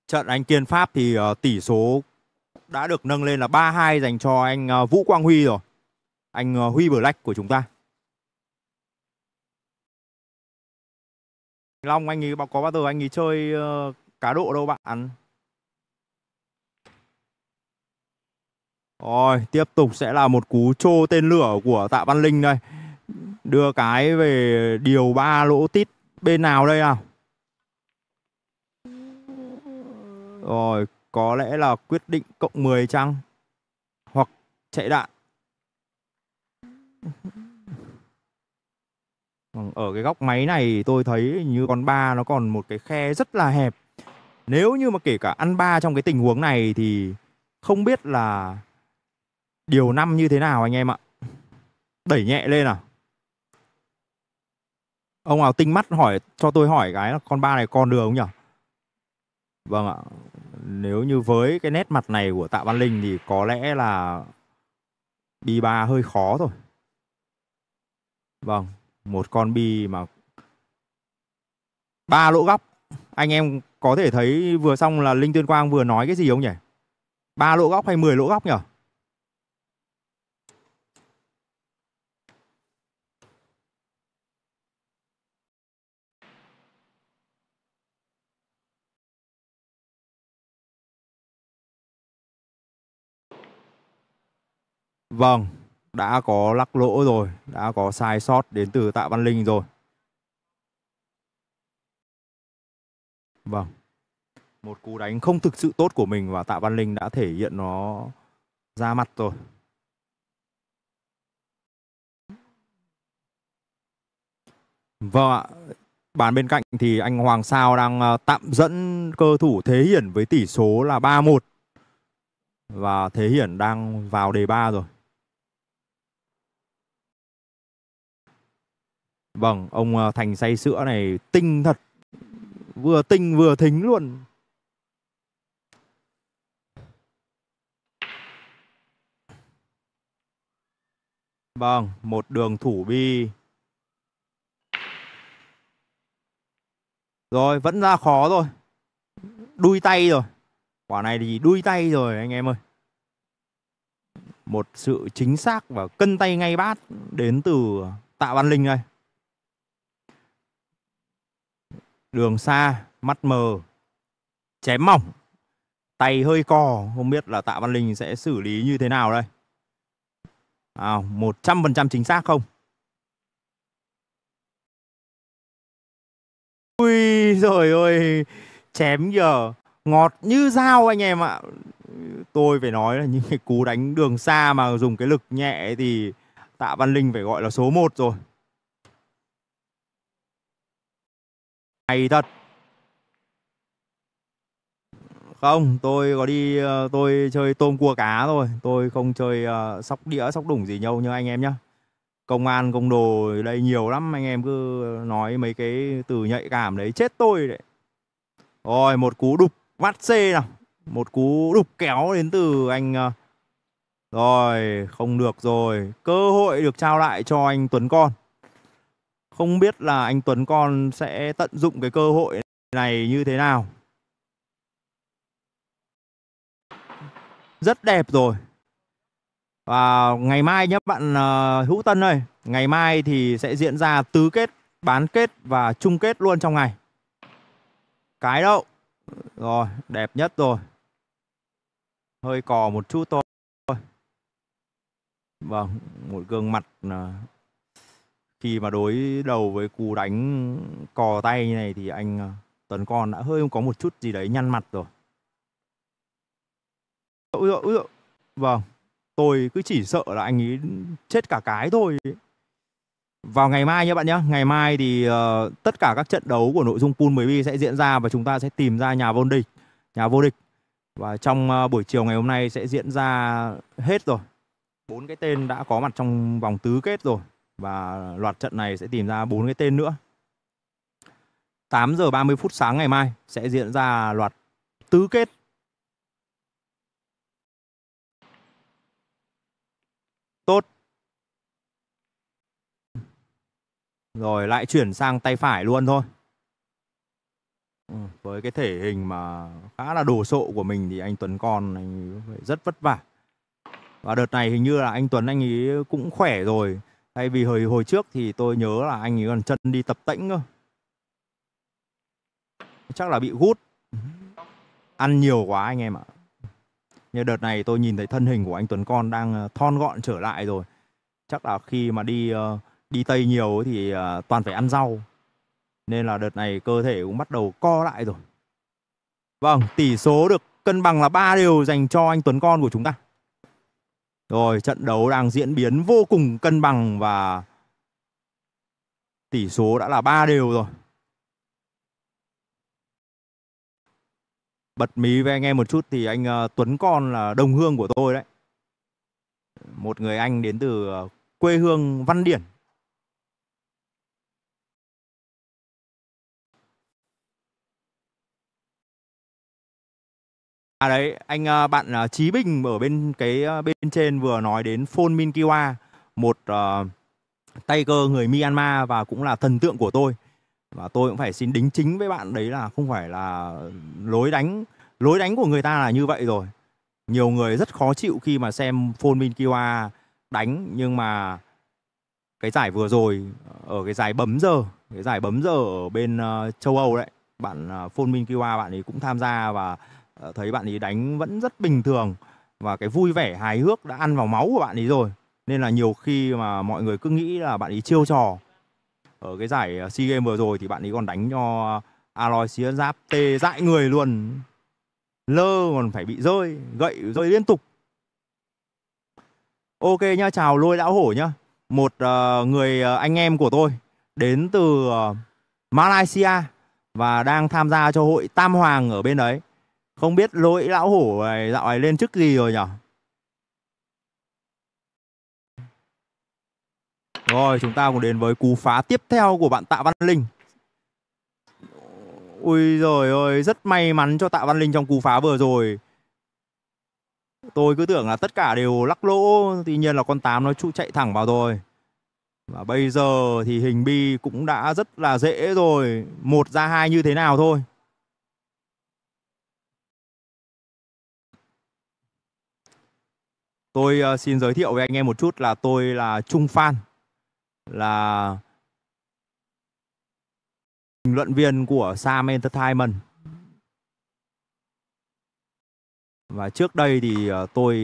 trận anh kiên Pháp thì uh, tỷ số đã được nâng lên là 3-2 dành cho anh uh, Vũ Quang Huy rồi. Anh uh, Huy Black của chúng ta. Long anh ấy có bao giờ anh ấy chơi uh, cá độ đâu bạn. Rồi, tiếp tục sẽ là một cú trô tên lửa của Tạ Văn Linh đây. Đưa cái về điều 3 lỗ tít bên nào đây nào? Rồi, có lẽ là quyết định cộng 10 chăng? Hoặc chạy đạn. Vâng, ở cái góc máy này tôi thấy như con ba nó còn một cái khe rất là hẹp. Nếu như mà kể cả ăn ba trong cái tình huống này thì không biết là điều năm như thế nào anh em ạ. Đẩy nhẹ lên à? Ông nào tinh mắt hỏi cho tôi hỏi cái là con ba này con được không nhỉ? Vâng ạ, nếu như với cái nét mặt này của Tạ Văn Linh thì có lẽ là bi ba hơi khó rồi. Vâng, một con bi mà ba lỗ góc. Anh em có thể thấy vừa xong là Linh Tuyên Quang vừa nói cái gì không nhỉ? ba lỗ góc hay 10 lỗ góc nhỉ? Vâng, đã có lắc lỗ rồi, đã có sai sót đến từ Tạ Văn Linh rồi. Vâng. Một cú đánh không thực sự tốt của mình và Tạ Văn Linh đã thể hiện nó ra mặt rồi. Vâng ạ. Bàn bên cạnh thì anh Hoàng Sao đang ờ, tạm dẫn cơ thủ Thế Hiển với tỷ số là 3-1. Và Thế Hiển đang vào đề 3 rồi. Vâng, ông ờ, Thành say sữa này tinh thật. Vừa tinh vừa thính luôn. Vâng, một đường thủ bi. Rồi, vẫn ra khó rồi. Đuôi tay rồi. Quả này thì đuôi tay rồi anh em ơi. Một sự chính xác và cân tay ngay bát đến từ Tạ Văn Linh đây. đường xa, mắt mờ, chém mỏng, tay hơi co, không biết là Tạ Văn Linh sẽ xử lý như thế nào đây. À, 100% chính xác không? Ui rồi ơi, chém giờ ngọt như dao anh em ạ. Tôi phải nói là những cái cú đánh đường xa mà dùng cái lực nhẹ thì Tạ Văn Linh phải gọi là số 1 rồi. hay thật không tôi có đi ờ, tôi chơi tôm cua cá thôi tôi không chơi uh, sóc đĩa sóc đủng gì nhau như anh em nhá công an công đồ đây nhiều lắm anh em cứ nói mấy cái từ nhạy cảm đấy chết tôi đấy rồi một cú đục vắt xê nào một cú đục kéo đến từ anh uh, rồi không được rồi cơ hội được trao lại cho anh Tuấn Con không biết là anh Tuấn con sẽ tận dụng cái cơ hội này như thế nào. Rất đẹp rồi. Và ngày mai nhé bạn uh, Hữu Tân ơi, ngày mai thì sẽ diễn ra tứ kết, bán kết và chung kết luôn trong ngày. Cái đâu. Rồi, đẹp nhất rồi. Hơi cò một chút thôi. Vâng, một gương mặt uh, khi mà đối đầu với cú đánh cò tay như này thì anh à, Tuấn Con đã hơi có một chút gì đấy nhăn mặt rồi. Ui dồi, ui dồi. Vâng, tôi cứ chỉ sợ là anh ấy chết cả cái thôi. Vào ngày mai nhé bạn nhé, ngày mai thì uh, tất cả các trận đấu của nội dung Pool 10B sẽ diễn ra và chúng ta sẽ tìm ra nhà vô địch, nhà vô địch. Và trong uh, buổi chiều ngày hôm nay sẽ diễn ra hết rồi. Bốn cái tên đã có mặt trong vòng tứ kết rồi. Và loạt trận này sẽ tìm ra bốn cái tên nữa. 8 giờ 30 phút sáng ngày mai sẽ diễn ra loạt tứ kết Tốt. Rồi lại chuyển sang tay phải luôn thôi. Ừ, với cái thể hình mà khá là đồ sộ của mình thì anh Tuấn còn anh rất vất vả. Và đợt này hình như là anh Tuấn anh ấy cũng khỏe rồi. Tại vì hồi hồi trước thì tôi nhớ là anh ấy còn chân đi tập tễnh cơ. Chắc là bị gút. Ăn nhiều quá anh em ạ. Như đợt này tôi nhìn thấy thân hình của anh Tuấn Con đang ờ, thon gọn trở lại rồi. Chắc là khi mà đi ờ, đi Tây nhiều thì ờ, toàn phải ăn rau. Nên là đợt này cơ thể cũng bắt đầu co lại rồi. Vâng, tỷ số được cân bằng là ba đều dành cho anh Tuấn Con của chúng ta. Rồi trận đấu đang diễn biến vô cùng cân bằng và tỷ số đã là ba đều rồi. Bật mí với anh em một chút thì anh ờ, Tuấn Con là đồng hương của tôi đấy. Một người anh đến từ ờ, quê hương Văn Điển, À đấy, anh ờ, bạn ờ, Chí Bình ở bên cái ờ, bên trên vừa nói đến Phon Min Kiwa, một uh, tay cơ người Myanmar và cũng là thần tượng của tôi. Và tôi cũng phải xin đính chính với bạn đấy là không phải là lối đánh lối đánh của người ta là như vậy rồi. Nhiều người rất khó chịu khi mà xem Phon Min Kiwa đánh nhưng mà cái giải vừa rồi ở cái giải bấm giờ, cái giải bấm giờ ở bên uh, châu Âu đấy, bạn uh, Phon Min Kiwa bạn ấy cũng tham gia và Ờ, thấy bạn ấy đánh vẫn rất bình thường và cái vui vẻ hài hước đã ăn vào máu của bạn ấy rồi nên là nhiều khi mà mọi người cứ nghĩ là bạn ấy chiêu trò ở cái giải ờ, SEA Games vừa rồi thì bạn ấy còn đánh cho Aloy xía giáp tê dại người luôn lơ còn phải bị rơi gậy rơi liên tục ok nhá chào lôi lão hổ nhá một uh, người uh, anh em của tôi đến từ uh, Malaysia và đang tham gia cho hội Tam Hoàng ở bên đấy không biết lỗi lão hổ này dạo này lên chức gì rồi nhỉ? Rồi chúng ta cũng đến với cú phá tiếp theo của bạn Tạ Văn Linh. Ui rồi ơi, rất may mắn cho Tạ Văn Linh trong cú phá vừa rồi. Tôi cứ tưởng là tất cả đều lắc lỗ, tuy nhiên là con 8 nó trụ chạy thẳng vào rồi. Và bây giờ thì hình bi cũng đã rất là dễ rồi, một ra hai như thế nào thôi. tôi uh, xin giới thiệu với anh em một chút là tôi là Trung Phan là bình luận viên của Sam Entertainment và trước đây thì ờ, tôi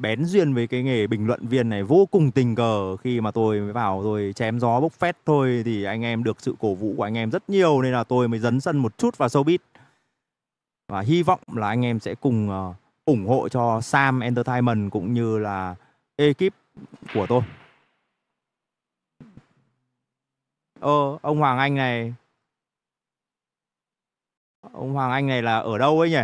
bén duyên với cái nghề bình luận viên này vô cùng tình cờ khi mà tôi mới vào rồi chém gió bốc phét thôi thì anh em được sự cổ vũ của anh em rất nhiều nên là tôi mới dấn sân một chút vào showbiz và hy vọng là anh em sẽ cùng ờ, ủng hộ cho Sam Entertainment cũng như là ekip của tôi. Ờ, ông Hoàng Anh này Ông Hoàng Anh này là ở đâu ấy nhỉ?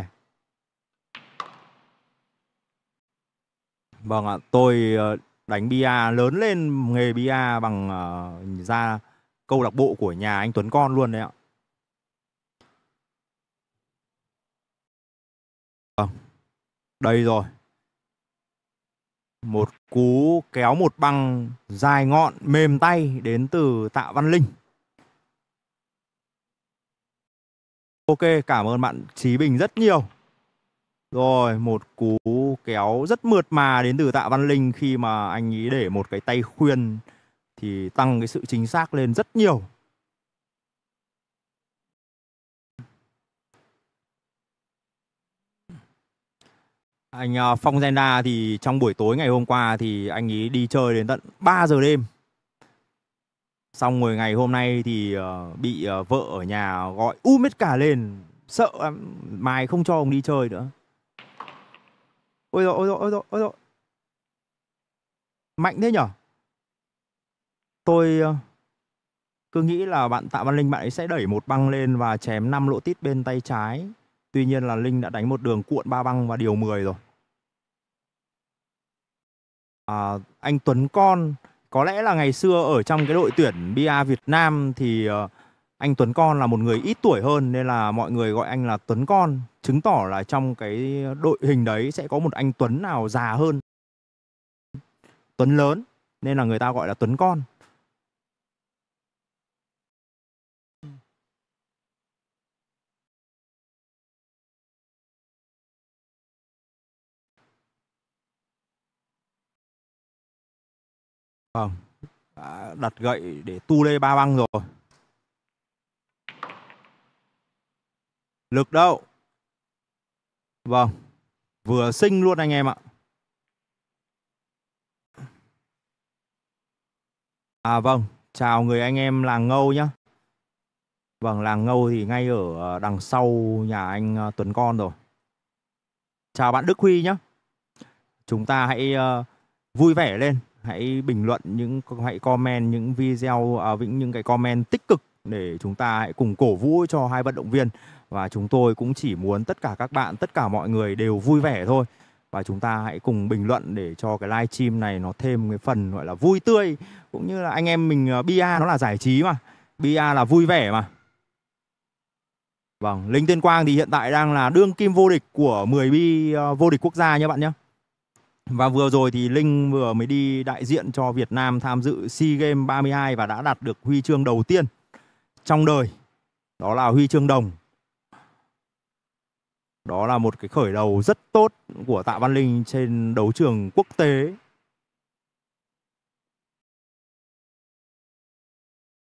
Vâng ạ, tôi ờ, đánh bia lớn lên nghề bia bằng ờ, ra câu lạc bộ của nhà anh Tuấn Con luôn đấy ạ. Đây rồi. Một cú kéo một băng dài ngọn mềm tay đến từ Tạ Văn Linh. Ok, cảm ơn bạn Trí Bình rất nhiều. Rồi, một cú kéo rất mượt mà đến từ Tạ Văn Linh khi mà anh ấy để một cái tay khuyên thì tăng cái sự chính xác lên rất nhiều. Anh ờ, Phong Zenda thì trong buổi tối ngày hôm qua thì anh ấy đi chơi đến tận 3 giờ đêm. Xong rồi ngày hôm nay thì ờ, bị ờ, vợ ở nhà gọi u hết cả lên. Sợ Mai không cho ông đi chơi nữa. Ôi dồi, ôi dồi, ôi dồi, ôi dồi. Mạnh thế nhở? Tôi cứ nghĩ là bạn Tạ Văn Linh bạn ấy sẽ đẩy một băng lên và chém 5 lỗ tít bên tay trái Tuy nhiên là Linh đã đánh một đường cuộn ba băng và điều 10 rồi. À, anh Tuấn Con có lẽ là ngày xưa ở trong cái đội tuyển ba Việt Nam thì ờ, anh Tuấn Con là một người ít tuổi hơn nên là mọi người gọi anh là Tuấn Con chứng tỏ là trong cái đội hình đấy sẽ có một anh Tuấn nào già hơn Tuấn lớn nên là người ta gọi là Tuấn Con Vâng, đã đặt gậy để tu lê ba băng rồi. Lực đâu? Vâng, vừa sinh luôn anh em ạ. À vâng, chào người anh em làng ngâu nhá Vâng, làng ngâu thì ngay ở đằng sau nhà anh ờ, Tuấn Con rồi. Chào bạn Đức Huy nhá Chúng ta hãy uh, vui vẻ lên hãy bình luận những hãy comment những video à, những cái comment tích cực để chúng ta hãy cùng cổ vũ cho hai vận động viên và chúng tôi cũng chỉ muốn tất cả các bạn tất cả mọi người đều vui vẻ thôi và chúng ta hãy cùng bình luận để cho cái live stream này nó thêm cái phần gọi là vui tươi cũng như là anh em mình uh, bia nó là giải trí mà bia là vui vẻ mà vâng linh tiên quang thì hiện tại đang là đương kim vô địch của 10 bi à, vô địch quốc gia nha bạn nhé và vừa rồi thì Linh vừa mới đi đại diện cho Việt Nam tham dự SEA Games 32 và đã đạt được huy chương đầu tiên trong đời. Đó là huy chương đồng. Đó là một cái khởi đầu rất tốt của Tạ Văn Linh trên đấu trường quốc tế.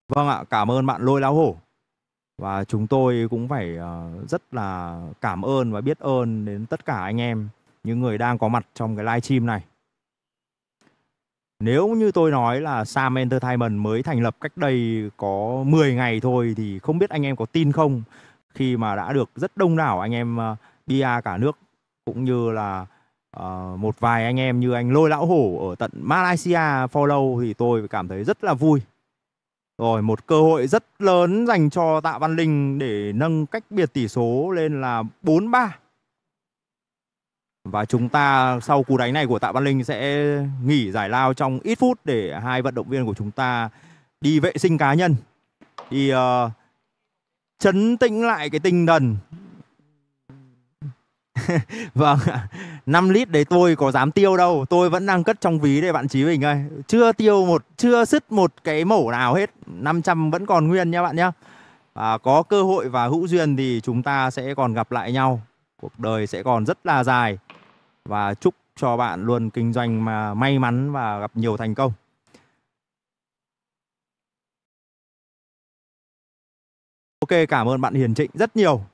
Vâng ạ, cảm ơn bạn Lôi Láo Hổ. Và chúng tôi cũng phải ờ, rất là cảm ơn và biết ơn đến tất cả anh em những người đang có mặt trong cái live stream này. Nếu như tôi nói là Sam Entertainment mới thành lập cách đây có 10 ngày thôi thì không biết anh em có tin không khi mà đã được rất đông đảo anh em ờ, bia cả nước cũng như là uh, một vài anh em như anh Lôi Lão Hổ ở tận Malaysia follow thì tôi cảm thấy rất là vui. Rồi một cơ hội rất lớn dành cho Tạ Văn Linh để nâng cách biệt tỷ số lên là 4-3 và chúng ta sau cú đánh này của Tạ Văn Linh sẽ nghỉ giải lao trong ít phút để hai vận động viên của chúng ta đi vệ sinh cá nhân. Thì uh, chấn tĩnh lại cái tinh thần. vâng, 5 lít đấy tôi có dám tiêu đâu, tôi vẫn đang cất trong ví đây bạn Chí Bình ơi. Chưa tiêu một chưa sứt một cái mẩu nào hết, 500 vẫn còn nguyên nha bạn nhá. Và có cơ hội và hữu duyên thì chúng ta sẽ còn gặp lại nhau. Cuộc đời sẽ còn rất là dài và chúc cho bạn luôn kinh doanh mà may mắn và gặp nhiều thành công. Ok, cảm ơn bạn Hiền Trịnh rất nhiều.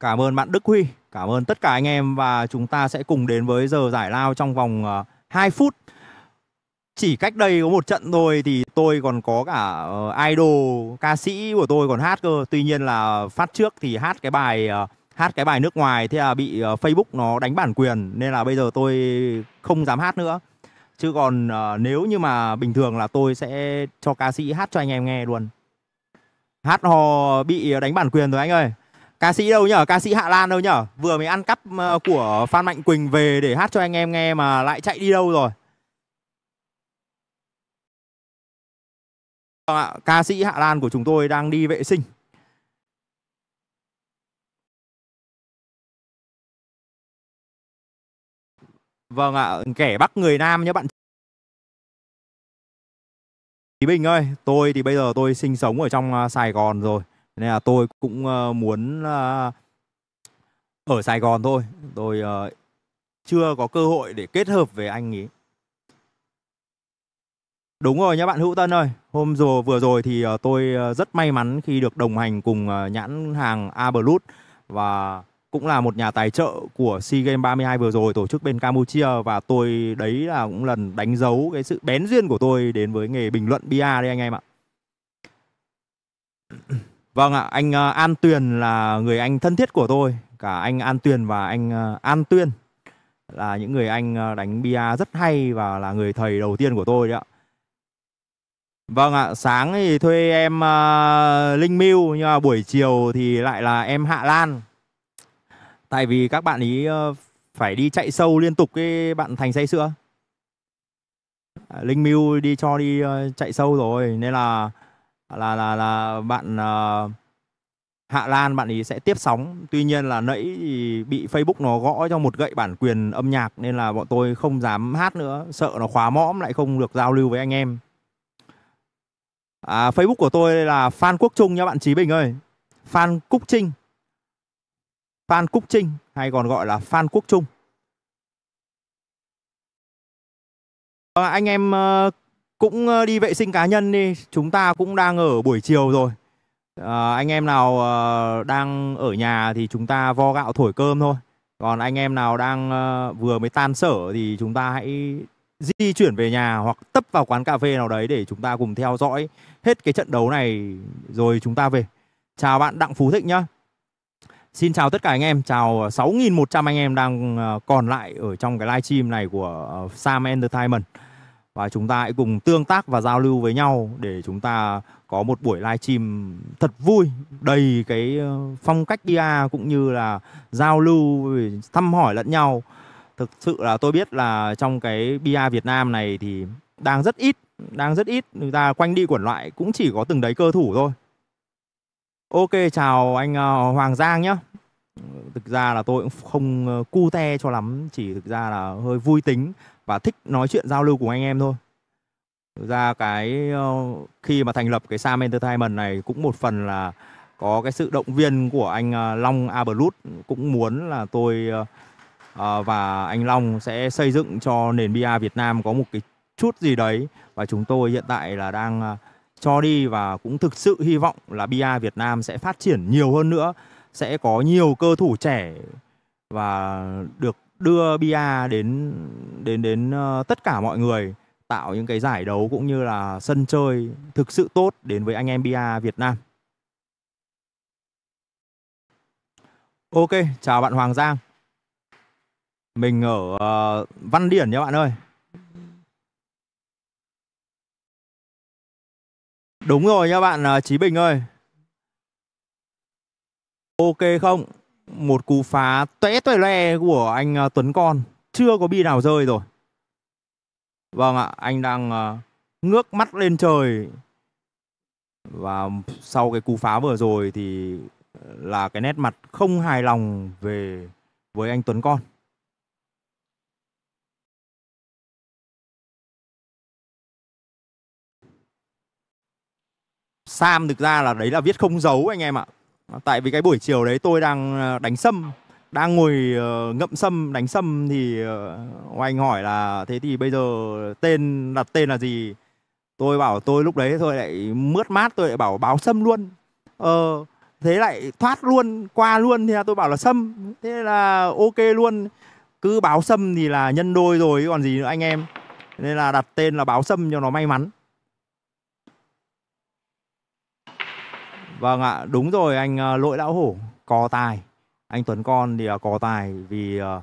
Cảm ơn bạn Đức Huy, cảm ơn tất cả anh em và chúng ta sẽ cùng đến với giờ giải lao trong vòng 2 ờ, phút. Chỉ cách đây có một trận thôi thì tôi còn có cả ờ, idol ca sĩ của tôi còn hát cơ. Tuy nhiên là phát trước thì hát cái bài uh, hát cái bài nước ngoài thế là bị ờ, Facebook nó đánh bản quyền nên là bây giờ tôi không dám hát nữa chứ còn uh, nếu như mà bình thường là tôi sẽ cho ca sĩ hát cho anh em nghe luôn hát hò bị đánh bản quyền rồi anh ơi ca sĩ đâu nhở ca sĩ hạ lan đâu nhở vừa mới ăn cắp ờ, của phan mạnh quỳnh về để hát cho anh em nghe mà lại chạy đi đâu rồi vâng ca sĩ hạ lan của chúng tôi đang đi vệ sinh Vâng ạ, kẻ bắt người Nam nhé bạn. Chí Bình ơi, tôi thì bây giờ tôi sinh sống ở trong à, Sài Gòn rồi. Nên là tôi cũng ờ, muốn à, ở Sài Gòn thôi. Tôi ờ, chưa có cơ hội để kết hợp với anh ấy. Đúng rồi nhé bạn Hữu Tân ơi, hôm rồi vừa rồi thì ờ, tôi rất may mắn khi được đồng hành cùng nhãn hàng Ablut và cũng là một nhà tài trợ của SEA Games 32 vừa rồi tổ chức bên Campuchia và tôi đấy là cũng lần đánh dấu cái sự bén duyên của tôi đến với nghề bình luận bia đây anh em ạ. Vâng ạ, anh à, An Tuyền là người anh thân thiết của tôi, cả anh An Tuyền và anh à, An Tuyên là những người anh à, đánh bia rất hay và là người thầy đầu tiên của tôi đấy ạ. Vâng ạ, sáng thì thuê em uh, Linh Miu nhưng mà buổi chiều thì lại là em Hạ Lan tại vì các bạn ý ờ, phải đi chạy sâu liên tục cái bạn thành say sữa à, linh mưu đi cho đi ờ, chạy sâu rồi nên là là là là bạn uh, Hạ Lan bạn ấy sẽ tiếp sóng Tuy nhiên là nãy thì bị Facebook nó gõ cho một gậy bản quyền âm nhạc Nên là bọn tôi không dám hát nữa Sợ nó khóa mõm lại không được giao lưu với anh em à, Facebook của tôi là Phan Quốc Trung nha bạn Trí Bình ơi Phan Cúc Trinh Phan Quốc Trinh hay còn gọi là Phan Quốc Trung. À, anh em ờ, cũng ờ, đi vệ sinh cá nhân đi, chúng ta cũng đang ở buổi chiều rồi. À, anh em nào đang ở nhà thì chúng ta vo gạo thổi cơm thôi. Còn anh em nào đang vừa mới tan sở thì chúng ta hãy di chuyển về nhà hoặc tấp vào quán cà phê nào đấy để chúng ta cùng theo dõi hết cái trận đấu này rồi chúng ta về. Chào bạn Đặng Phú Thịnh nhá. Xin chào tất cả anh em, chào 6.100 anh em đang ờ, còn lại ở trong cái live stream này của ờ, Sam Entertainment Và chúng ta hãy cùng tương tác và giao lưu với nhau để chúng ta có một buổi live stream thật vui Đầy cái ờ, phong cách IA cũng như là giao lưu, thăm hỏi lẫn nhau Thực sự là tôi biết là trong cái BIA Việt Nam này thì đang rất ít Đang rất ít, người ta quanh đi quẩn lại cũng chỉ có từng đấy cơ thủ thôi Ok, chào anh ờ, Hoàng Giang nhé. Thực ra là tôi cũng không ờ, cu te cho lắm, chỉ thực ra là hơi vui tính và thích nói chuyện giao lưu cùng anh em thôi. Thực ra cái ờ, khi mà thành lập cái Sam Entertainment này cũng một phần là có cái sự động viên của anh Long Aberlut cũng muốn là tôi và anh Long sẽ xây dựng cho nền bia Việt Nam có một cái chút gì đấy và chúng tôi hiện tại là đang cho đi và cũng thực sự hy vọng là bia Việt Nam sẽ phát triển nhiều hơn nữa, sẽ có nhiều cơ thủ trẻ và được đưa bia đến đến đến ờ, tất cả mọi người tạo những cái giải đấu cũng như là sân chơi thực sự tốt đến với anh em bia Việt Nam. Ok, chào bạn Hoàng Giang. Mình ở uh, Văn Điển nhé bạn ơi. Đúng rồi nha bạn à, Chí Bình ơi. Ok không? Một cú phá tóe tóe le của anh à, Tuấn Con. Chưa có bi nào rơi rồi. Vâng ạ, anh đang à, ngước mắt lên trời. Và sau cái cú phá vừa rồi thì là cái nét mặt không hài lòng về với anh Tuấn Con. Sam thực ra là đấy là viết không giấu anh em ạ. Tại vì cái buổi chiều đấy tôi đang ờ, đánh sâm, đang ngồi ờ, ngậm sâm đánh sâm thì ờ, anh hỏi là thế thì bây giờ tên đặt tên là gì? Tôi bảo tôi lúc đấy tôi lại mướt mát tôi lại bảo báo sâm luôn. Ờ thế lại thoát luôn qua luôn thì tôi bảo là sâm thế là ok luôn cứ báo sâm thì là nhân đôi rồi còn gì nữa anh em nên là đặt tên là báo sâm cho nó may mắn vâng ạ đúng rồi anh ờ, lỗi lão hổ cò tài anh tuấn con thì cò tài vì ờ,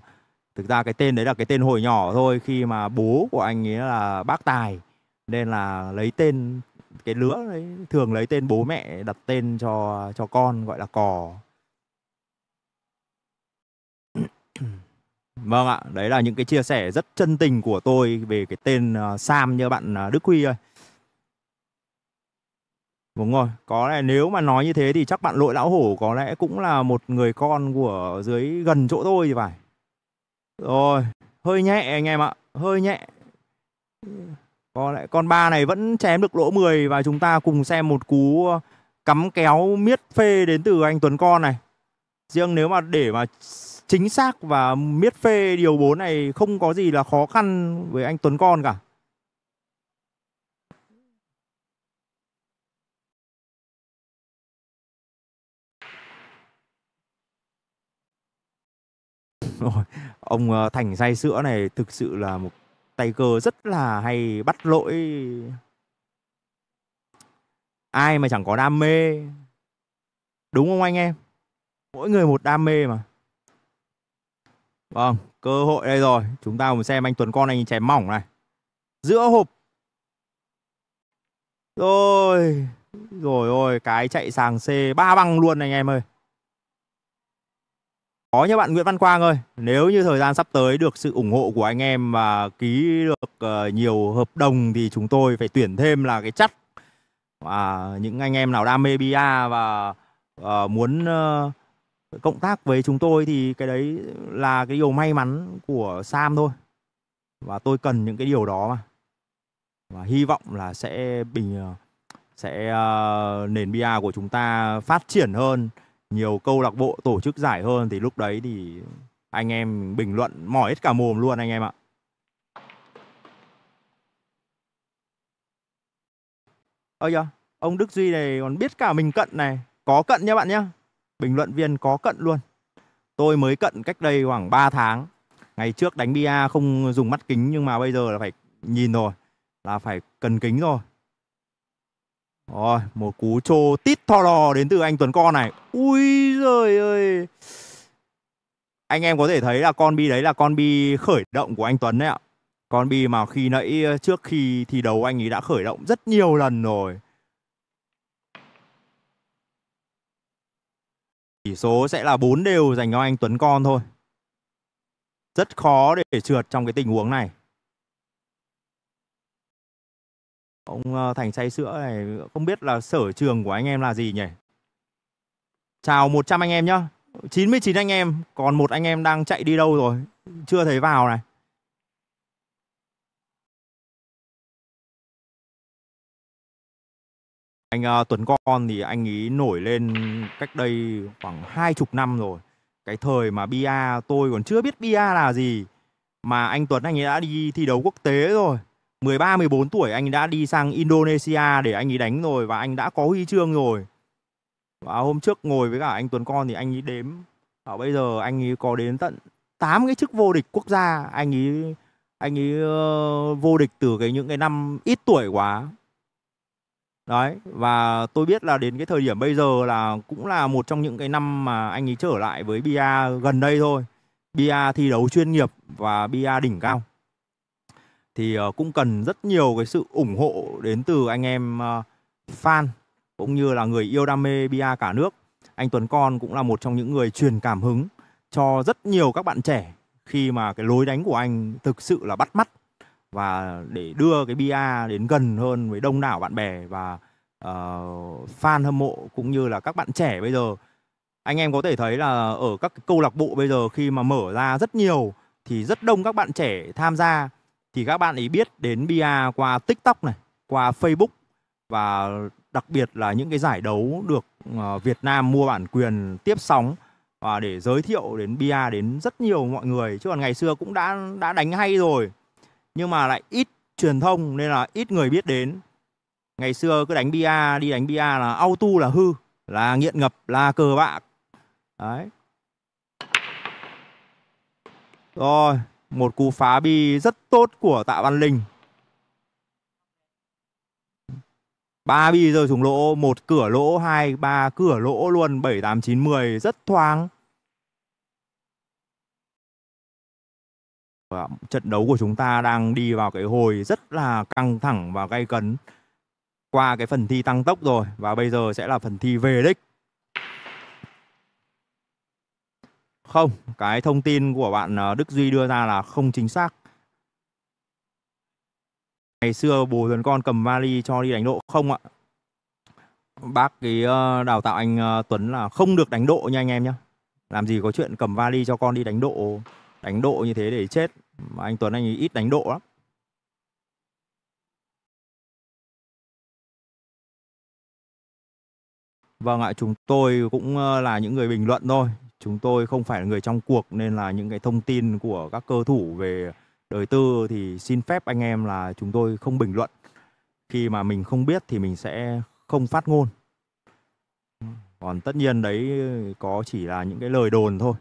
thực ra cái tên đấy là cái tên hồi nhỏ thôi khi mà bố của anh ấy là bác tài nên là lấy tên cái lứa đấy thường lấy tên bố mẹ đặt tên cho cho con gọi là cò vâng ạ đấy là những cái chia sẻ rất chân tình của tôi về cái tên ờ, sam như bạn đức huy ơi Đúng rồi, có lẽ nếu mà nói như thế thì chắc bạn Lội Lão Hổ có lẽ cũng là một người con của dưới gần chỗ tôi thì phải. Rồi, hơi nhẹ anh em ạ, hơi nhẹ. Có lẽ con ba này vẫn chém được lỗ 10 và chúng ta cùng xem một cú cắm kéo miết phê đến từ anh Tuấn Con này. Riêng nếu mà để mà chính xác và miết phê điều 4 này không có gì là khó khăn với anh Tuấn Con cả. rồi. Ông ờ, Thành say sữa này thực sự là một tay cơ rất là hay bắt lỗi. Ai mà chẳng có đam mê. Đúng không anh em? Mỗi người một đam mê mà. Vâng, cơ hội đây rồi. Chúng ta cùng xem anh Tuấn Con anh chém mỏng này. Giữa hộp. Rồi, rồi ôi, cái chạy sàng C ba băng luôn anh em ơi có nhé bạn Nguyễn Văn Quang ơi nếu như thời gian sắp tới được sự ủng hộ của anh em và ký được uh, nhiều hợp đồng thì chúng tôi phải tuyển thêm là cái chắc và những anh em nào đam mê bia và uh, muốn uh, cộng tác với chúng tôi thì cái đấy là cái điều may mắn của Sam thôi và tôi cần những cái điều đó mà và hy vọng là sẽ bình sẽ uh, nền bia của chúng ta phát triển hơn nhiều câu lạc bộ tổ chức giải hơn thì lúc đấy thì anh em bình luận mỏi hết cả mồm luôn anh em ạ ơ dạ ông đức duy này còn biết cả mình cận này có cận nha bạn nhá bình luận viên có cận luôn tôi mới cận cách đây khoảng 3 tháng ngày trước đánh bia không dùng mắt kính nhưng mà bây giờ là phải nhìn rồi là phải cần kính rồi rồi, một cú trô tít tho lò đến từ anh Tuấn Con này. Ui giời ơi. Anh em có thể thấy là con bi đấy là con bi khởi động của anh Tuấn đấy ạ. Con bi mà khi nãy ờ, trước khi thi đấu anh ấy đã khởi động rất nhiều lần rồi. chỉ số sẽ là 4 đều dành cho anh Tuấn Con thôi. Rất khó để trượt trong cái tình huống này. Ông ờ, Thành say sữa này không biết là sở trường của anh em là gì nhỉ? Chào 100 anh em nhá. 99 anh em, còn một anh em đang chạy đi đâu rồi? Chưa thấy vào này. Anh uh, Tuấn Con thì anh ý nổi lên cách đây khoảng hai chục năm rồi. Cái thời mà bia tôi còn chưa biết bia là gì mà anh Tuấn anh ấy đã đi thi đấu quốc tế rồi 13 14 tuổi anh đã đi sang Indonesia để anh ấy đánh rồi và anh đã có huy chương rồi. Và hôm trước ngồi với cả anh Tuấn Con thì anh ấy đếm và bây giờ anh ấy có đến tận 8 cái chức vô địch quốc gia, anh ấy anh ấy uh, vô địch từ cái những cái năm ít tuổi quá. Đấy, và tôi biết là đến cái thời điểm bây giờ là cũng là một trong những cái năm mà anh ấy trở lại với Bia gần đây thôi. Bia thi đấu chuyên nghiệp và Bia đỉnh cao thì ờ, cũng cần rất nhiều cái sự ủng hộ đến từ anh em ờ, fan cũng như là người yêu đam mê bia cả nước. Anh Tuấn Con cũng là một trong những người truyền cảm hứng cho rất nhiều các bạn trẻ khi mà cái lối đánh của anh thực sự là bắt mắt và để đưa cái bia đến gần hơn với đông đảo bạn bè và uh, fan hâm mộ cũng như là các bạn trẻ bây giờ anh em có thể thấy là ở các câu lạc bộ bây giờ khi mà mở ra rất nhiều thì rất đông các bạn trẻ tham gia thì các bạn ấy biết đến Bia qua TikTok này, qua Facebook và đặc biệt là những cái giải đấu được ờ, Việt Nam mua bản quyền tiếp sóng và để giới thiệu đến Bia đến rất nhiều mọi người chứ còn ngày xưa cũng đã đã đánh hay rồi nhưng mà lại ít truyền thông nên là ít người biết đến ngày xưa cứ đánh bia đi đánh bia là auto là hư là nghiện ngập là cờ bạc đấy rồi một cú phá bi rất tốt của Tạ Văn Linh. ba bi rơi thủng lỗ, một cửa lỗ, hai ba cửa lỗ luôn, 7 8 9 10 rất thoáng. Và trận đấu của chúng ta đang đi vào cái hồi rất là căng thẳng và gay cấn qua cái phần thi tăng tốc rồi và bây giờ sẽ là phần thi về đích Không, cái thông tin của bạn ờ, Đức Duy đưa ra là không chính xác. Ngày xưa bố dần con cầm vali cho đi đánh độ không ạ. Bác cái ờ, đào tạo anh ờ, Tuấn là không được đánh độ nha anh em nhé. Làm gì có chuyện cầm vali cho con đi đánh độ, đánh độ như thế để chết. Mà anh Tuấn anh ấy ít đánh độ lắm. Vâng ạ, chúng tôi cũng là những người bình luận thôi chúng tôi không phải là người trong cuộc nên là những cái thông tin của các cơ thủ về đời tư thì xin phép anh em là chúng tôi không bình luận. Khi mà mình không biết thì mình sẽ không phát ngôn. Còn tất nhiên đấy có chỉ là những cái lời đồn thôi.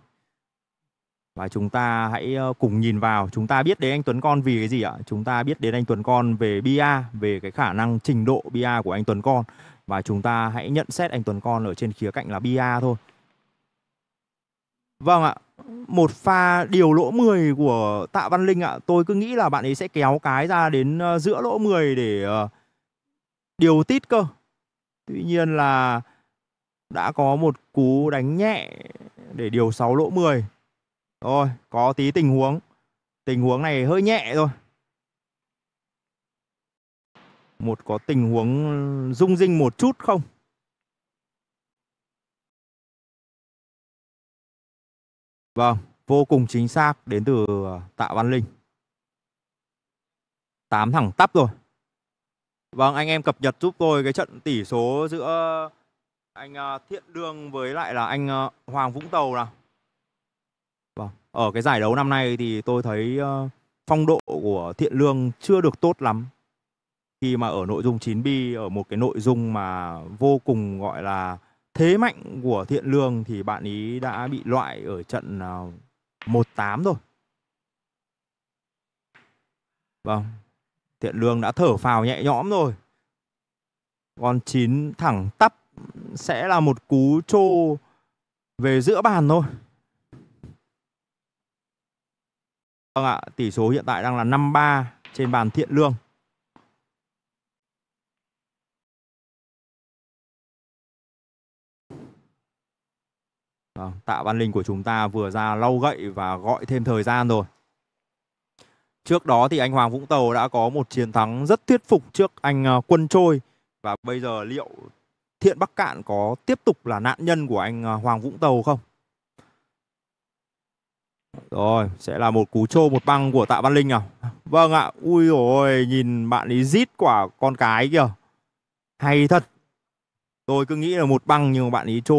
Và chúng ta hãy ờ, cùng nhìn vào, chúng ta biết đến anh Tuấn Con vì cái gì ạ? Chúng ta biết đến anh Tuấn Con về bia, về cái khả năng trình độ bia của anh Tuấn Con. Và chúng ta hãy nhận xét anh Tuấn Con ở trên khía cạnh là bia thôi. Vâng ạ. Một pha điều lỗ 10 của Tạ Văn Linh ạ. Tôi cứ nghĩ là bạn ấy sẽ kéo cái ra đến ờ, giữa lỗ 10 để ờ, điều tít cơ. Tuy nhiên là đã có một cú đánh nhẹ để điều 6 lỗ 10. Rồi, có tí tình huống. Tình huống này hơi nhẹ thôi. Một có tình huống rung rinh một chút không? Vâng, vô cùng chính xác đến từ ờ, Tạ Văn Linh. tám thẳng tắp rồi. Vâng, anh em cập nhật giúp tôi cái trận tỷ số giữa anh ờ, Thiện Đương với lại là anh ờ, Hoàng Vũng Tàu nào. Vâng, ở cái giải đấu năm nay thì tôi thấy phong độ của Thiện Lương chưa được tốt lắm. Khi mà ở nội dung 9B ở một cái nội dung mà vô cùng gọi là thế mạnh của Thiện Lương thì bạn ý đã bị loại ở trận 1-8 à, rồi. Vâng, Thiện Lương đã thở phào nhẹ nhõm rồi. Con chín thẳng tắp sẽ là một cú trô về giữa bàn thôi. Vâng ạ, tỷ số hiện tại đang là 5-3 trên bàn Thiện Lương. Vâng, Tạ Văn Linh của chúng ta vừa ra lau gậy và gọi thêm thời gian rồi. Trước đó thì anh Hoàng Vũng Tàu đã có một chiến thắng rất thuyết phục trước anh ờ, Quân Trôi và bây giờ liệu Thiện Bắc Cạn có tiếp tục là nạn nhân của anh ờ, Hoàng Vũng Tàu không? Rồi, sẽ là một cú trô một băng của Tạ Văn Linh à? Vâng ạ, ui rồi nhìn bạn ấy rít quả con cái kìa. Hay thật. Tôi cứ nghĩ là một băng nhưng mà bạn ấy trô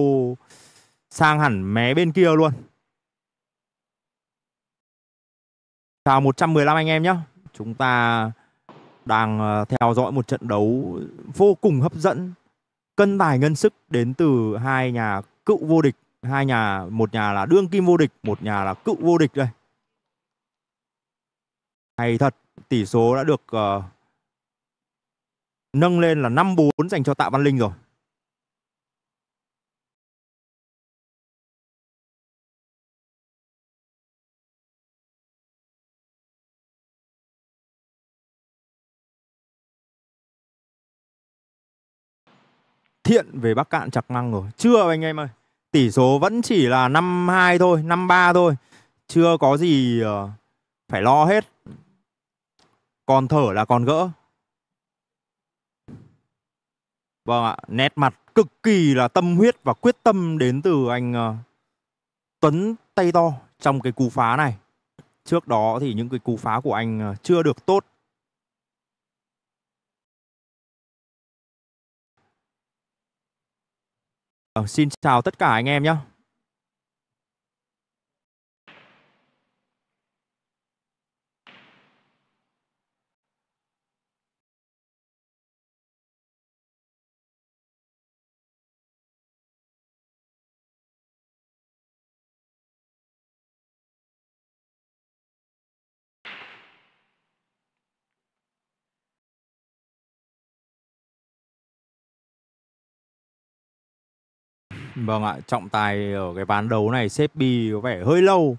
sang hẳn mé bên kia luôn Chào 115 anh em nhé Chúng ta đang ờ, theo dõi một trận đấu vô cùng hấp dẫn Cân tài ngân sức đến từ hai nhà cựu vô địch hai nhà Một nhà là đương kim vô địch Một nhà là cựu vô địch đây Hay thật Tỷ số đã được uh, Nâng lên là 5-4 dành cho Tạ Văn Linh rồi thiện về Bắc Cạn Chạc Măng rồi. Chưa anh em ơi. Tỷ số vẫn chỉ là 5-2 thôi, 5-3 thôi. Chưa có gì ờ, phải lo hết. Còn thở là còn gỡ. Vâng ạ, nét mặt cực kỳ là tâm huyết và quyết tâm đến từ anh ờ, Tuấn Tay To trong cái cú phá này. Trước đó thì những cái cú phá của anh ờ, chưa được tốt Ờ, xin chào tất cả anh em nhé Vâng ạ, trọng tài ở cái ván đấu này xếp bi có vẻ hơi lâu.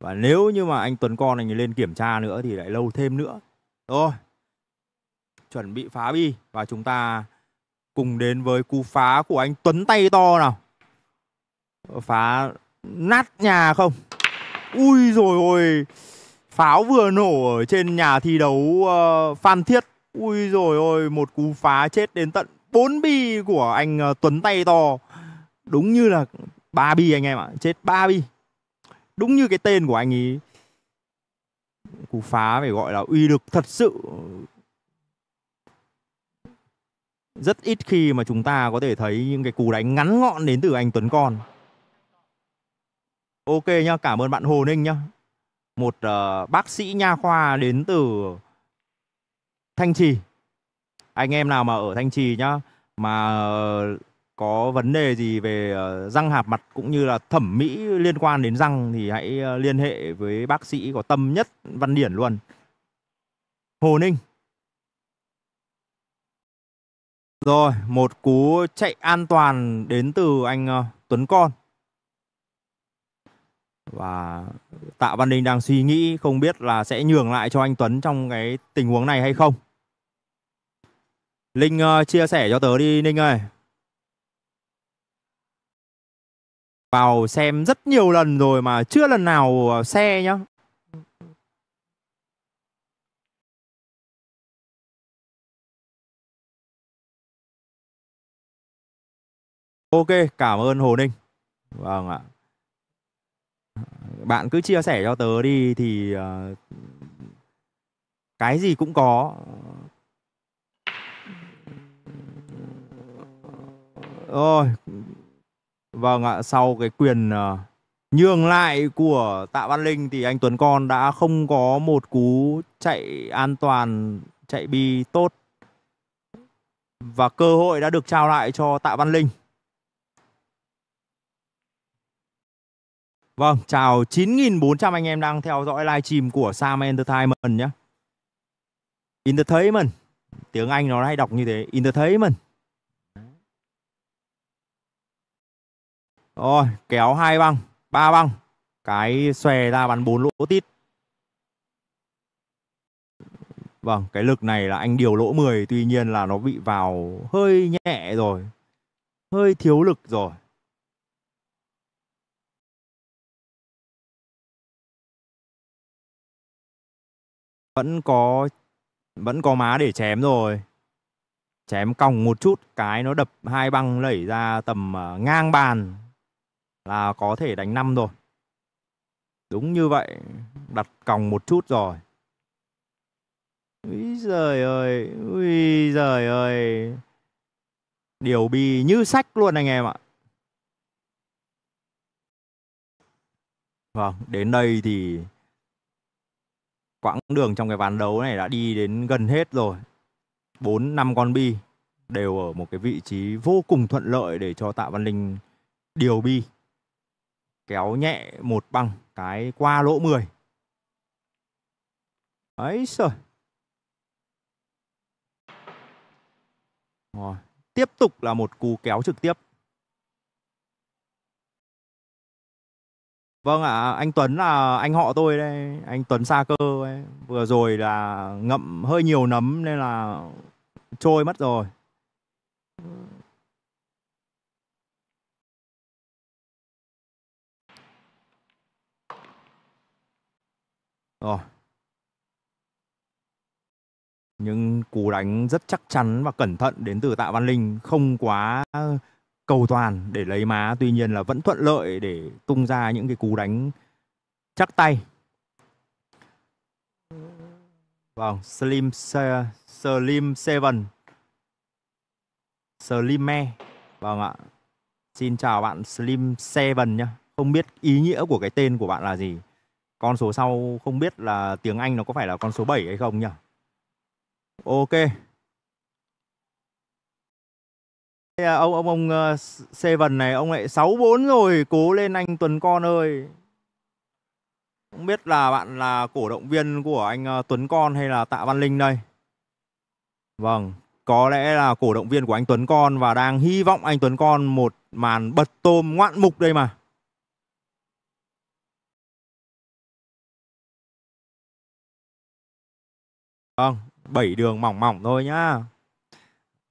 Và nếu như mà anh Tuấn Con anh lên kiểm tra nữa thì lại lâu thêm nữa. Rồi, chuẩn bị phá bi và chúng ta cùng đến với cú phá của anh Tuấn tay to nào. Phá nát nhà không? Ui rồi ôi, pháo vừa nổ ở trên nhà thi đấu uh, Phan Thiết. Ui rồi ôi, một cú phá chết đến tận 4 bi của anh uh, Tuấn tay to đúng như là ba bi anh em ạ chết ba bi đúng như cái tên của anh ấy cú phá phải gọi là uy lực thật sự rất ít khi mà chúng ta có thể thấy những cái cú đánh ngắn ngọn đến từ anh Tuấn Con ok nhá cảm ơn bạn Hồ Ninh nhá một uh, bác sĩ nha khoa đến từ Thanh Trì anh em nào mà ở Thanh Trì nhá mà có vấn đề gì về ờ, răng hàm mặt cũng như là thẩm mỹ liên quan đến răng thì hãy ờ, liên hệ với bác sĩ có tâm nhất Văn Điển luôn. Hồ Ninh. Rồi, một cú chạy an toàn đến từ anh ờ, Tuấn Con. Và Tạ Văn Đình đang suy nghĩ không biết là sẽ nhường lại cho anh Tuấn trong cái tình huống này hay không. Linh chia sẻ cho tớ đi Ninh ơi. vào xem rất nhiều lần rồi mà chưa lần nào ờ, xe nhá Ok, cảm ơn Hồ Ninh. Vâng ạ. Bạn cứ chia sẻ cho tớ đi thì ờ, cái gì cũng có. Rồi, Vâng ạ, sau cái quyền ờ, nhường lại của Tạ Văn Linh thì anh Tuấn Con đã không có một cú chạy an toàn, chạy bi tốt và cơ hội đã được trao lại cho Tạ Văn Linh. Vâng, chào 9.400 anh em đang theo dõi live stream của Sam Entertainment nhé. Entertainment, tiếng Anh nó hay đọc như thế, Entertainment. Rồi, kéo hai băng, ba băng. Cái xòe ra bắn bốn lỗ tít. Vâng, cái lực này là anh điều lỗ 10, tuy nhiên là nó bị vào hơi nhẹ rồi. Hơi thiếu lực rồi. Vẫn có vẫn có má để chém rồi chém còng một chút cái nó đập hai băng lẩy ra tầm à, ngang bàn là có thể đánh 5 rồi. Đúng như vậy, đặt còng một chút rồi. Úi giời ơi, úi giời ơi. Điều bì như sách luôn anh em ạ. Vâng, đến đây thì quãng đường trong cái ván đấu này đã đi đến gần hết rồi. 4 5 con bi đều ở một cái vị trí vô cùng thuận lợi để cho Tạ Văn Linh điều bi kéo nhẹ một bằng cái qua lỗ 10 đấy rồi rồi tiếp tục là một cú kéo trực tiếp Vâng ạ, à, anh Tuấn là anh họ tôi đây, anh Tuấn Sa Cơ ấy. Vừa rồi là ngậm hơi nhiều nấm nên là trôi mất rồi. Rồi. Những cú đánh rất chắc chắn và cẩn thận đến từ Tạ Văn Linh, không quá cầu toàn để lấy má, tuy nhiên là vẫn thuận lợi để tung ra những cái cú đánh chắc tay. Vâng, Slim Slim Seven. Slim Me. Vâng ạ. Xin chào bạn Slim Seven nhá. Không biết ý nghĩa của cái tên của bạn là gì. Con số sau không biết là tiếng Anh nó có phải là con số 7 hay không nhỉ? Ok. À, ông ông ông ờ, Seven này ông lại 64 rồi, cố lên anh Tuấn con ơi. Không biết là bạn là cổ động viên của anh ờ, Tuấn Con hay là Tạ Văn Linh đây. Vâng, có lẽ là cổ động viên của anh Tuấn Con và đang hy vọng anh Tuấn Con một màn bật tôm ngoạn mục đây mà. Vâng, bảy đường mỏng mỏng thôi nhá.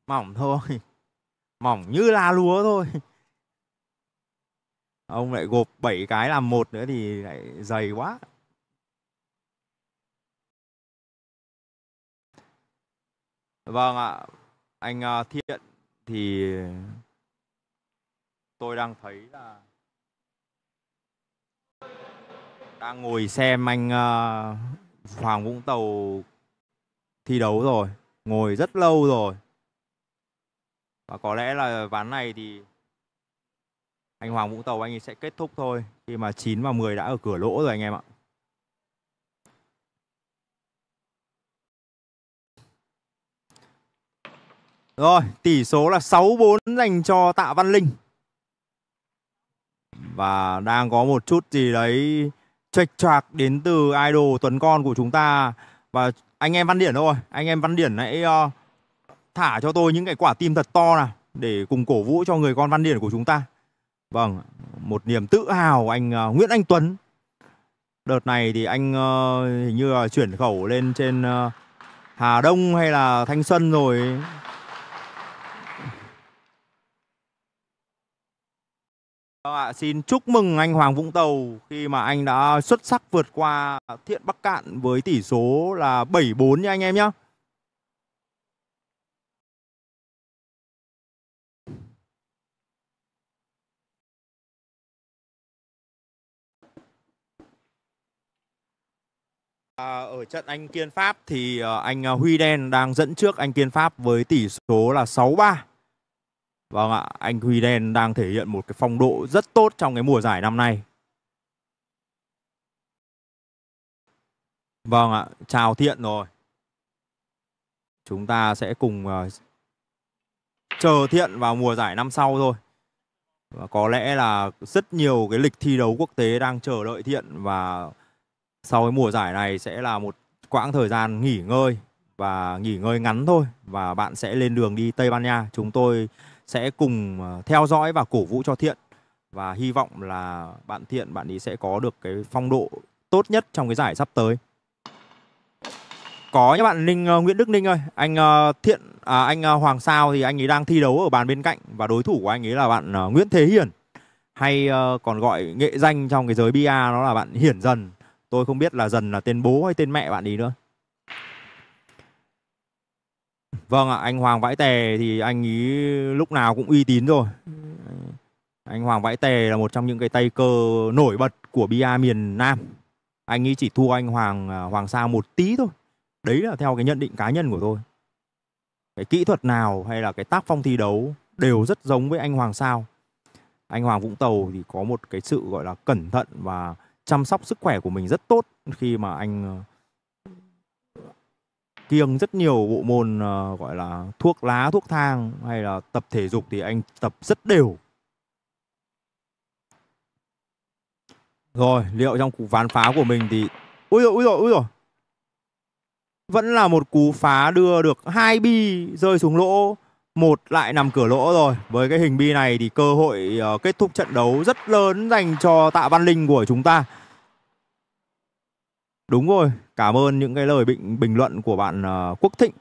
Mỏng thôi. Mỏng như là lúa thôi. Ông lại gộp bảy cái làm một nữa thì lại dày quá. Vâng ạ, anh à, Thiện thì tôi đang thấy là đang ngồi xem anh à, Hoàng Vũng Tàu thi đấu rồi ngồi rất lâu rồi và có lẽ là ván này thì anh Hoàng Vũng Tàu anh ấy sẽ kết thúc thôi khi mà 9 và 10 đã ở cửa lỗ rồi anh em ạ. Rồi, tỷ số là 6-4 dành cho Tạ Văn Linh. Và đang có một chút gì đấy trạch trạc đến từ idol Tuấn Con của chúng ta. Và anh em Văn Điển thôi Anh em Văn Điển hãy uh, thả cho tôi những cái quả tim thật to nào Để cùng cổ vũ cho người con Văn Điển của chúng ta Vâng, một niềm tự hào của anh uh, Nguyễn Anh Tuấn Đợt này thì anh uh, hình như là chuyển khẩu lên trên uh, Hà Đông hay là Thanh Xuân rồi Các vâng bạn xin chúc mừng anh Hoàng Vũng Tàu khi mà anh đã xuất sắc vượt qua Thiện Bắc Cạn với tỷ số là 7-4 nha anh em nhé. À, ở trận anh Kiên Pháp thì ờ, anh ờ, Huy Đen đang dẫn trước anh Kiên Pháp với tỷ số là 6-3. Vâng ạ, anh Huy Đen đang thể hiện một cái phong độ rất tốt trong cái mùa giải năm nay. Vâng ạ, chào Thiện rồi. Chúng ta sẽ cùng uh, chờ Thiện vào mùa giải năm sau thôi. Và có lẽ là rất nhiều cái lịch thi đấu quốc tế đang chờ đợi Thiện và sau cái mùa giải này sẽ là một quãng thời gian nghỉ ngơi và nghỉ ngơi ngắn thôi và bạn sẽ lên đường đi Tây Ban Nha. Chúng tôi sẽ cùng ờ, theo dõi và cổ vũ cho Thiện và hy vọng là bạn Thiện bạn ấy sẽ có được cái phong độ tốt nhất trong cái giải sắp tới. Có nhé bạn Ninh ờ, Nguyễn Đức Ninh ơi, anh ờ, Thiện à, anh Hoàng Sao thì anh ấy đang thi đấu ở bàn bên cạnh và đối thủ của anh ấy là bạn Nguyễn Thế Hiển hay còn gọi nghệ danh trong cái giới bia nó là bạn Hiển Dần. Tôi không biết là Dần là tên bố hay tên mẹ bạn ấy nữa. Vâng ạ, anh Hoàng Vãi Tè thì anh ý lúc nào cũng uy tín rồi. Ừ, anh Hoàng Vãi Tè là một trong những cái tay cơ nổi bật của bia miền Nam. Anh ý chỉ thua anh Hoàng à, Hoàng Sa một tí thôi. Đấy là theo cái nhận định cá nhân của tôi. Cái kỹ thuật nào hay là cái tác phong thi đấu đều rất giống với anh Hoàng Sao. Anh Hoàng Vũng Tàu thì có một cái sự gọi là cẩn thận và chăm sóc sức khỏe của mình rất tốt khi mà anh à, kiêng rất nhiều bộ môn uh, gọi là thuốc lá, thuốc thang hay là tập thể dục thì anh tập rất đều. Rồi, liệu trong cú ván phá của mình thì Ui rồi, ui rồi, ui rồi. Vẫn là một cú phá đưa được hai bi rơi xuống lỗ, một lại nằm cửa lỗ rồi. Với cái hình bi này thì cơ hội uh, kết thúc trận đấu rất lớn dành cho Tạ Văn Linh của chúng ta. Đúng rồi, cảm ơn những cái lời bình bình luận của bạn ờ, Quốc Thịnh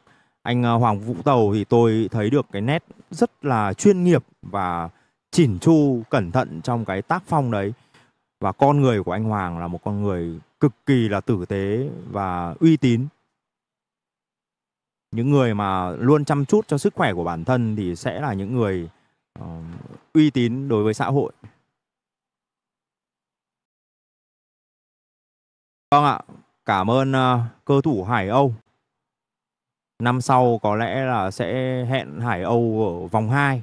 anh ờ, Hoàng Vũ Tàu thì tôi thấy được cái nét rất là chuyên nghiệp và chỉn chu cẩn thận trong cái tác phong đấy và con người của anh Hoàng là một con người cực kỳ là tử tế và uy tín những người mà luôn chăm chút cho sức khỏe của bản thân thì sẽ là những người uh, uy tín đối với xã hội vâng ạ Cảm ơn uh, cơ thủ Hải Âu. Năm sau có lẽ là sẽ hẹn Hải Âu ở vòng 2. À,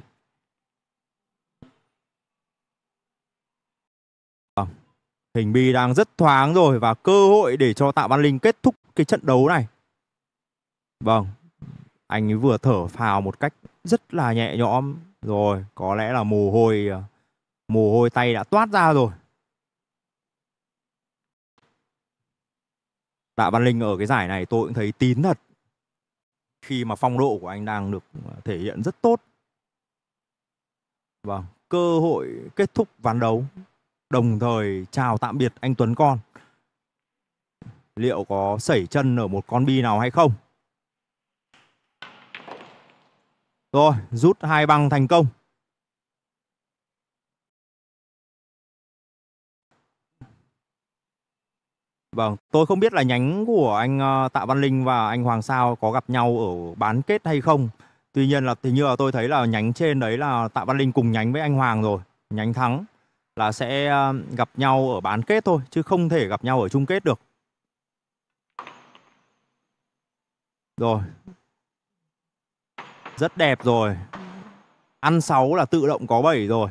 vâng, hình bi đang rất thoáng rồi và cơ hội để cho Tạ Văn Linh kết thúc cái trận đấu này. Vâng, anh ấy vừa thở phào một cách rất là nhẹ nhõm rồi, có lẽ là mồ hôi ờ, mồ hôi tay đã toát ra rồi. Tạ Văn Linh ở cái giải này tôi cũng thấy tín thật. Khi mà phong độ của anh đang được thể hiện rất tốt. Vâng, cơ hội kết thúc ván đấu. Đồng thời chào tạm biệt anh Tuấn Con. Liệu có sẩy chân ở một con bi nào hay không? Rồi, rút hai băng thành công. Vâng, tôi không biết là nhánh của anh ờ, Tạ Văn Linh và anh Hoàng Sao có gặp nhau ở bán kết hay không. Tuy nhiên là thì như là tôi thấy là nhánh trên đấy là Tạ Văn Linh cùng nhánh với anh Hoàng rồi, nhánh thắng là sẽ ờ, gặp nhau ở bán kết thôi chứ không thể gặp nhau ở chung kết được. Rồi. Rất đẹp rồi. Ăn 6 là tự động có 7 rồi.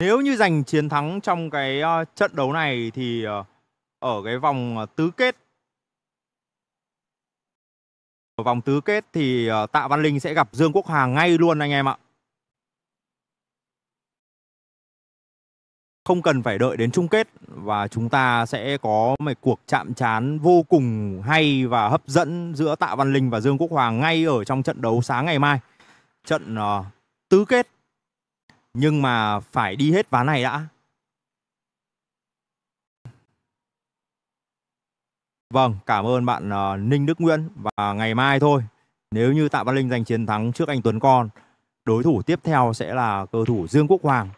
Nếu như giành chiến thắng trong cái ờ, trận đấu này thì ờ, ở cái vòng ờ, tứ kết ở vòng tứ kết thì Tạ Văn Linh sẽ gặp Dương Quốc Hà ngay luôn anh em ạ. Không cần phải đợi đến chung kết và chúng ta sẽ có một cuộc chạm trán vô cùng hay và hấp dẫn giữa Tạ Văn Linh và Dương Quốc Hoàng ngay ở trong trận đấu sáng ngày mai. Trận uh, tứ kết nhưng mà phải đi hết ván này đã. Vâng, cảm ơn bạn uh, Ninh Đức Nguyễn và ngày mai thôi. Nếu như Tạ Văn Linh giành chiến thắng trước anh Tuấn Con, đối thủ tiếp theo sẽ là cầu thủ Dương Quốc Hoàng.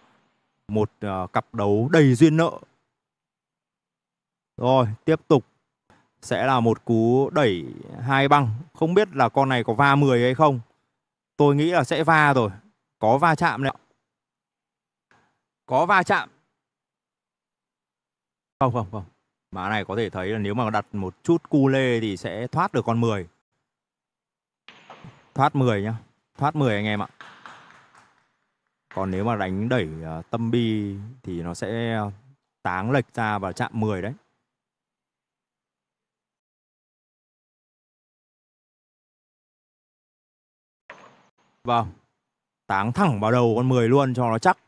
Một uh, cặp đấu đầy duyên nợ. Rồi, tiếp tục sẽ là một cú đẩy hai băng. Không biết là con này có va 10 hay không. Tôi nghĩ là sẽ va rồi. Có va chạm đấy ạ có va chạm không không không mã này có thể thấy là nếu mà đặt một chút cu lê thì sẽ thoát được con 10 thoát 10 nhá thoát 10 anh em ạ còn nếu mà đánh đẩy à, tâm bi thì nó sẽ táng lệch ra và chạm 10 đấy Vâng. Táng thẳng vào đầu con 10 luôn cho nó chắc.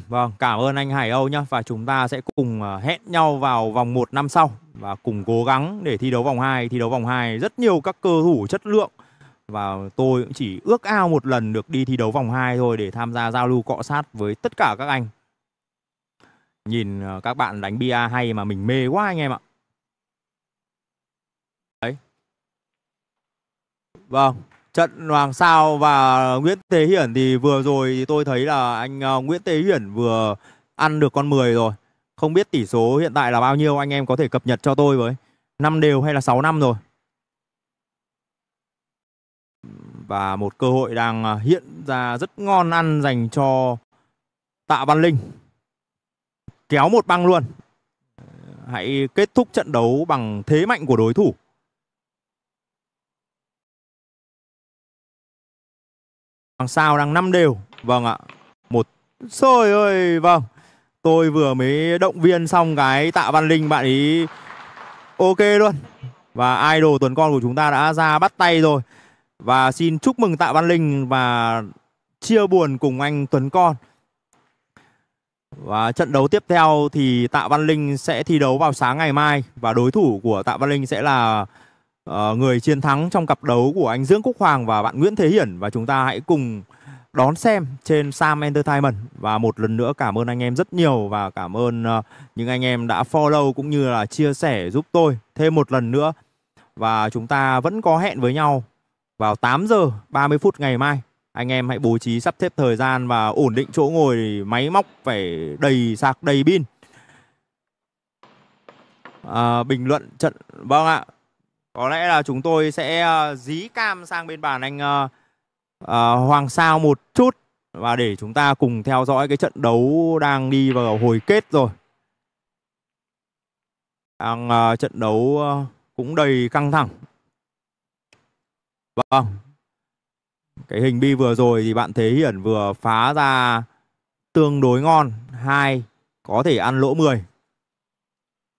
Vâng, cảm ơn anh Hải Âu nhé và chúng ta sẽ cùng à, hẹn nhau vào vòng 1 năm sau và cùng cố gắng để thi đấu vòng 2. Thi đấu vòng 2 rất nhiều các cơ thủ chất lượng và tôi cũng chỉ ước ao một lần được đi thi đấu vòng 2 thôi để tham gia giao lưu cọ sát với tất cả các anh. Nhìn à, các bạn đánh bia hay mà mình mê quá anh em ạ. Đấy. Vâng, trận Hoàng Sao và Nguyễn thế Hiển thì vừa rồi thì tôi thấy là anh ờ, Nguyễn thế Hiển vừa ăn được con 10 rồi. Không biết tỷ số hiện tại là bao nhiêu anh em có thể cập nhật cho tôi với. 5 đều hay là 6 năm rồi. Và một cơ hội đang ờ, hiện ra rất ngon ăn dành cho Tạ Văn Linh. Kéo một băng luôn. Hãy kết thúc trận đấu bằng thế mạnh của đối thủ. Hoàng Sao đang 5 đều. Vâng ạ. Một Trời ơi, vâng. Tôi vừa mới động viên xong cái Tạ Văn Linh bạn ý ok luôn. Và idol tuần con của chúng ta đã ra bắt tay rồi. Và xin chúc mừng Tạ Văn Linh và chia buồn cùng anh Tuấn Con. Và trận đấu tiếp theo thì Tạ Văn Linh sẽ thi đấu vào sáng ngày mai và đối thủ của Tạ Văn Linh sẽ là uh, người chiến thắng trong cặp đấu của anh Dưỡng Quốc Hoàng và bạn Nguyễn Thế Hiển và chúng ta hãy cùng đón xem trên Sam Entertainment và một lần nữa cảm ơn anh em rất nhiều và cảm ơn uh, những anh em đã follow cũng như là chia sẻ giúp tôi thêm một lần nữa và chúng ta vẫn có hẹn với nhau vào 8 giờ 30 phút ngày mai anh em hãy bố trí sắp xếp thời gian và ổn định chỗ ngồi máy móc phải đầy sạc đầy pin à, bình luận trận vâng ạ có lẽ là chúng tôi sẽ ờ, dí cam sang bên bàn anh ờ, ờ, Hoàng Sao một chút và để chúng ta cùng theo dõi cái trận đấu đang đi vào hồi kết rồi đang trận đấu cũng đầy căng thẳng vâng cái hình bi vừa rồi thì bạn Thế Hiển vừa phá ra tương đối ngon hai có thể ăn lỗ 10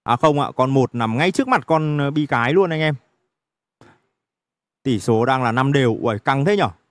à không ạ con một nằm ngay trước mặt con bi cái luôn anh em Tỷ số đang là 5 đều. Uầy căng thế nhở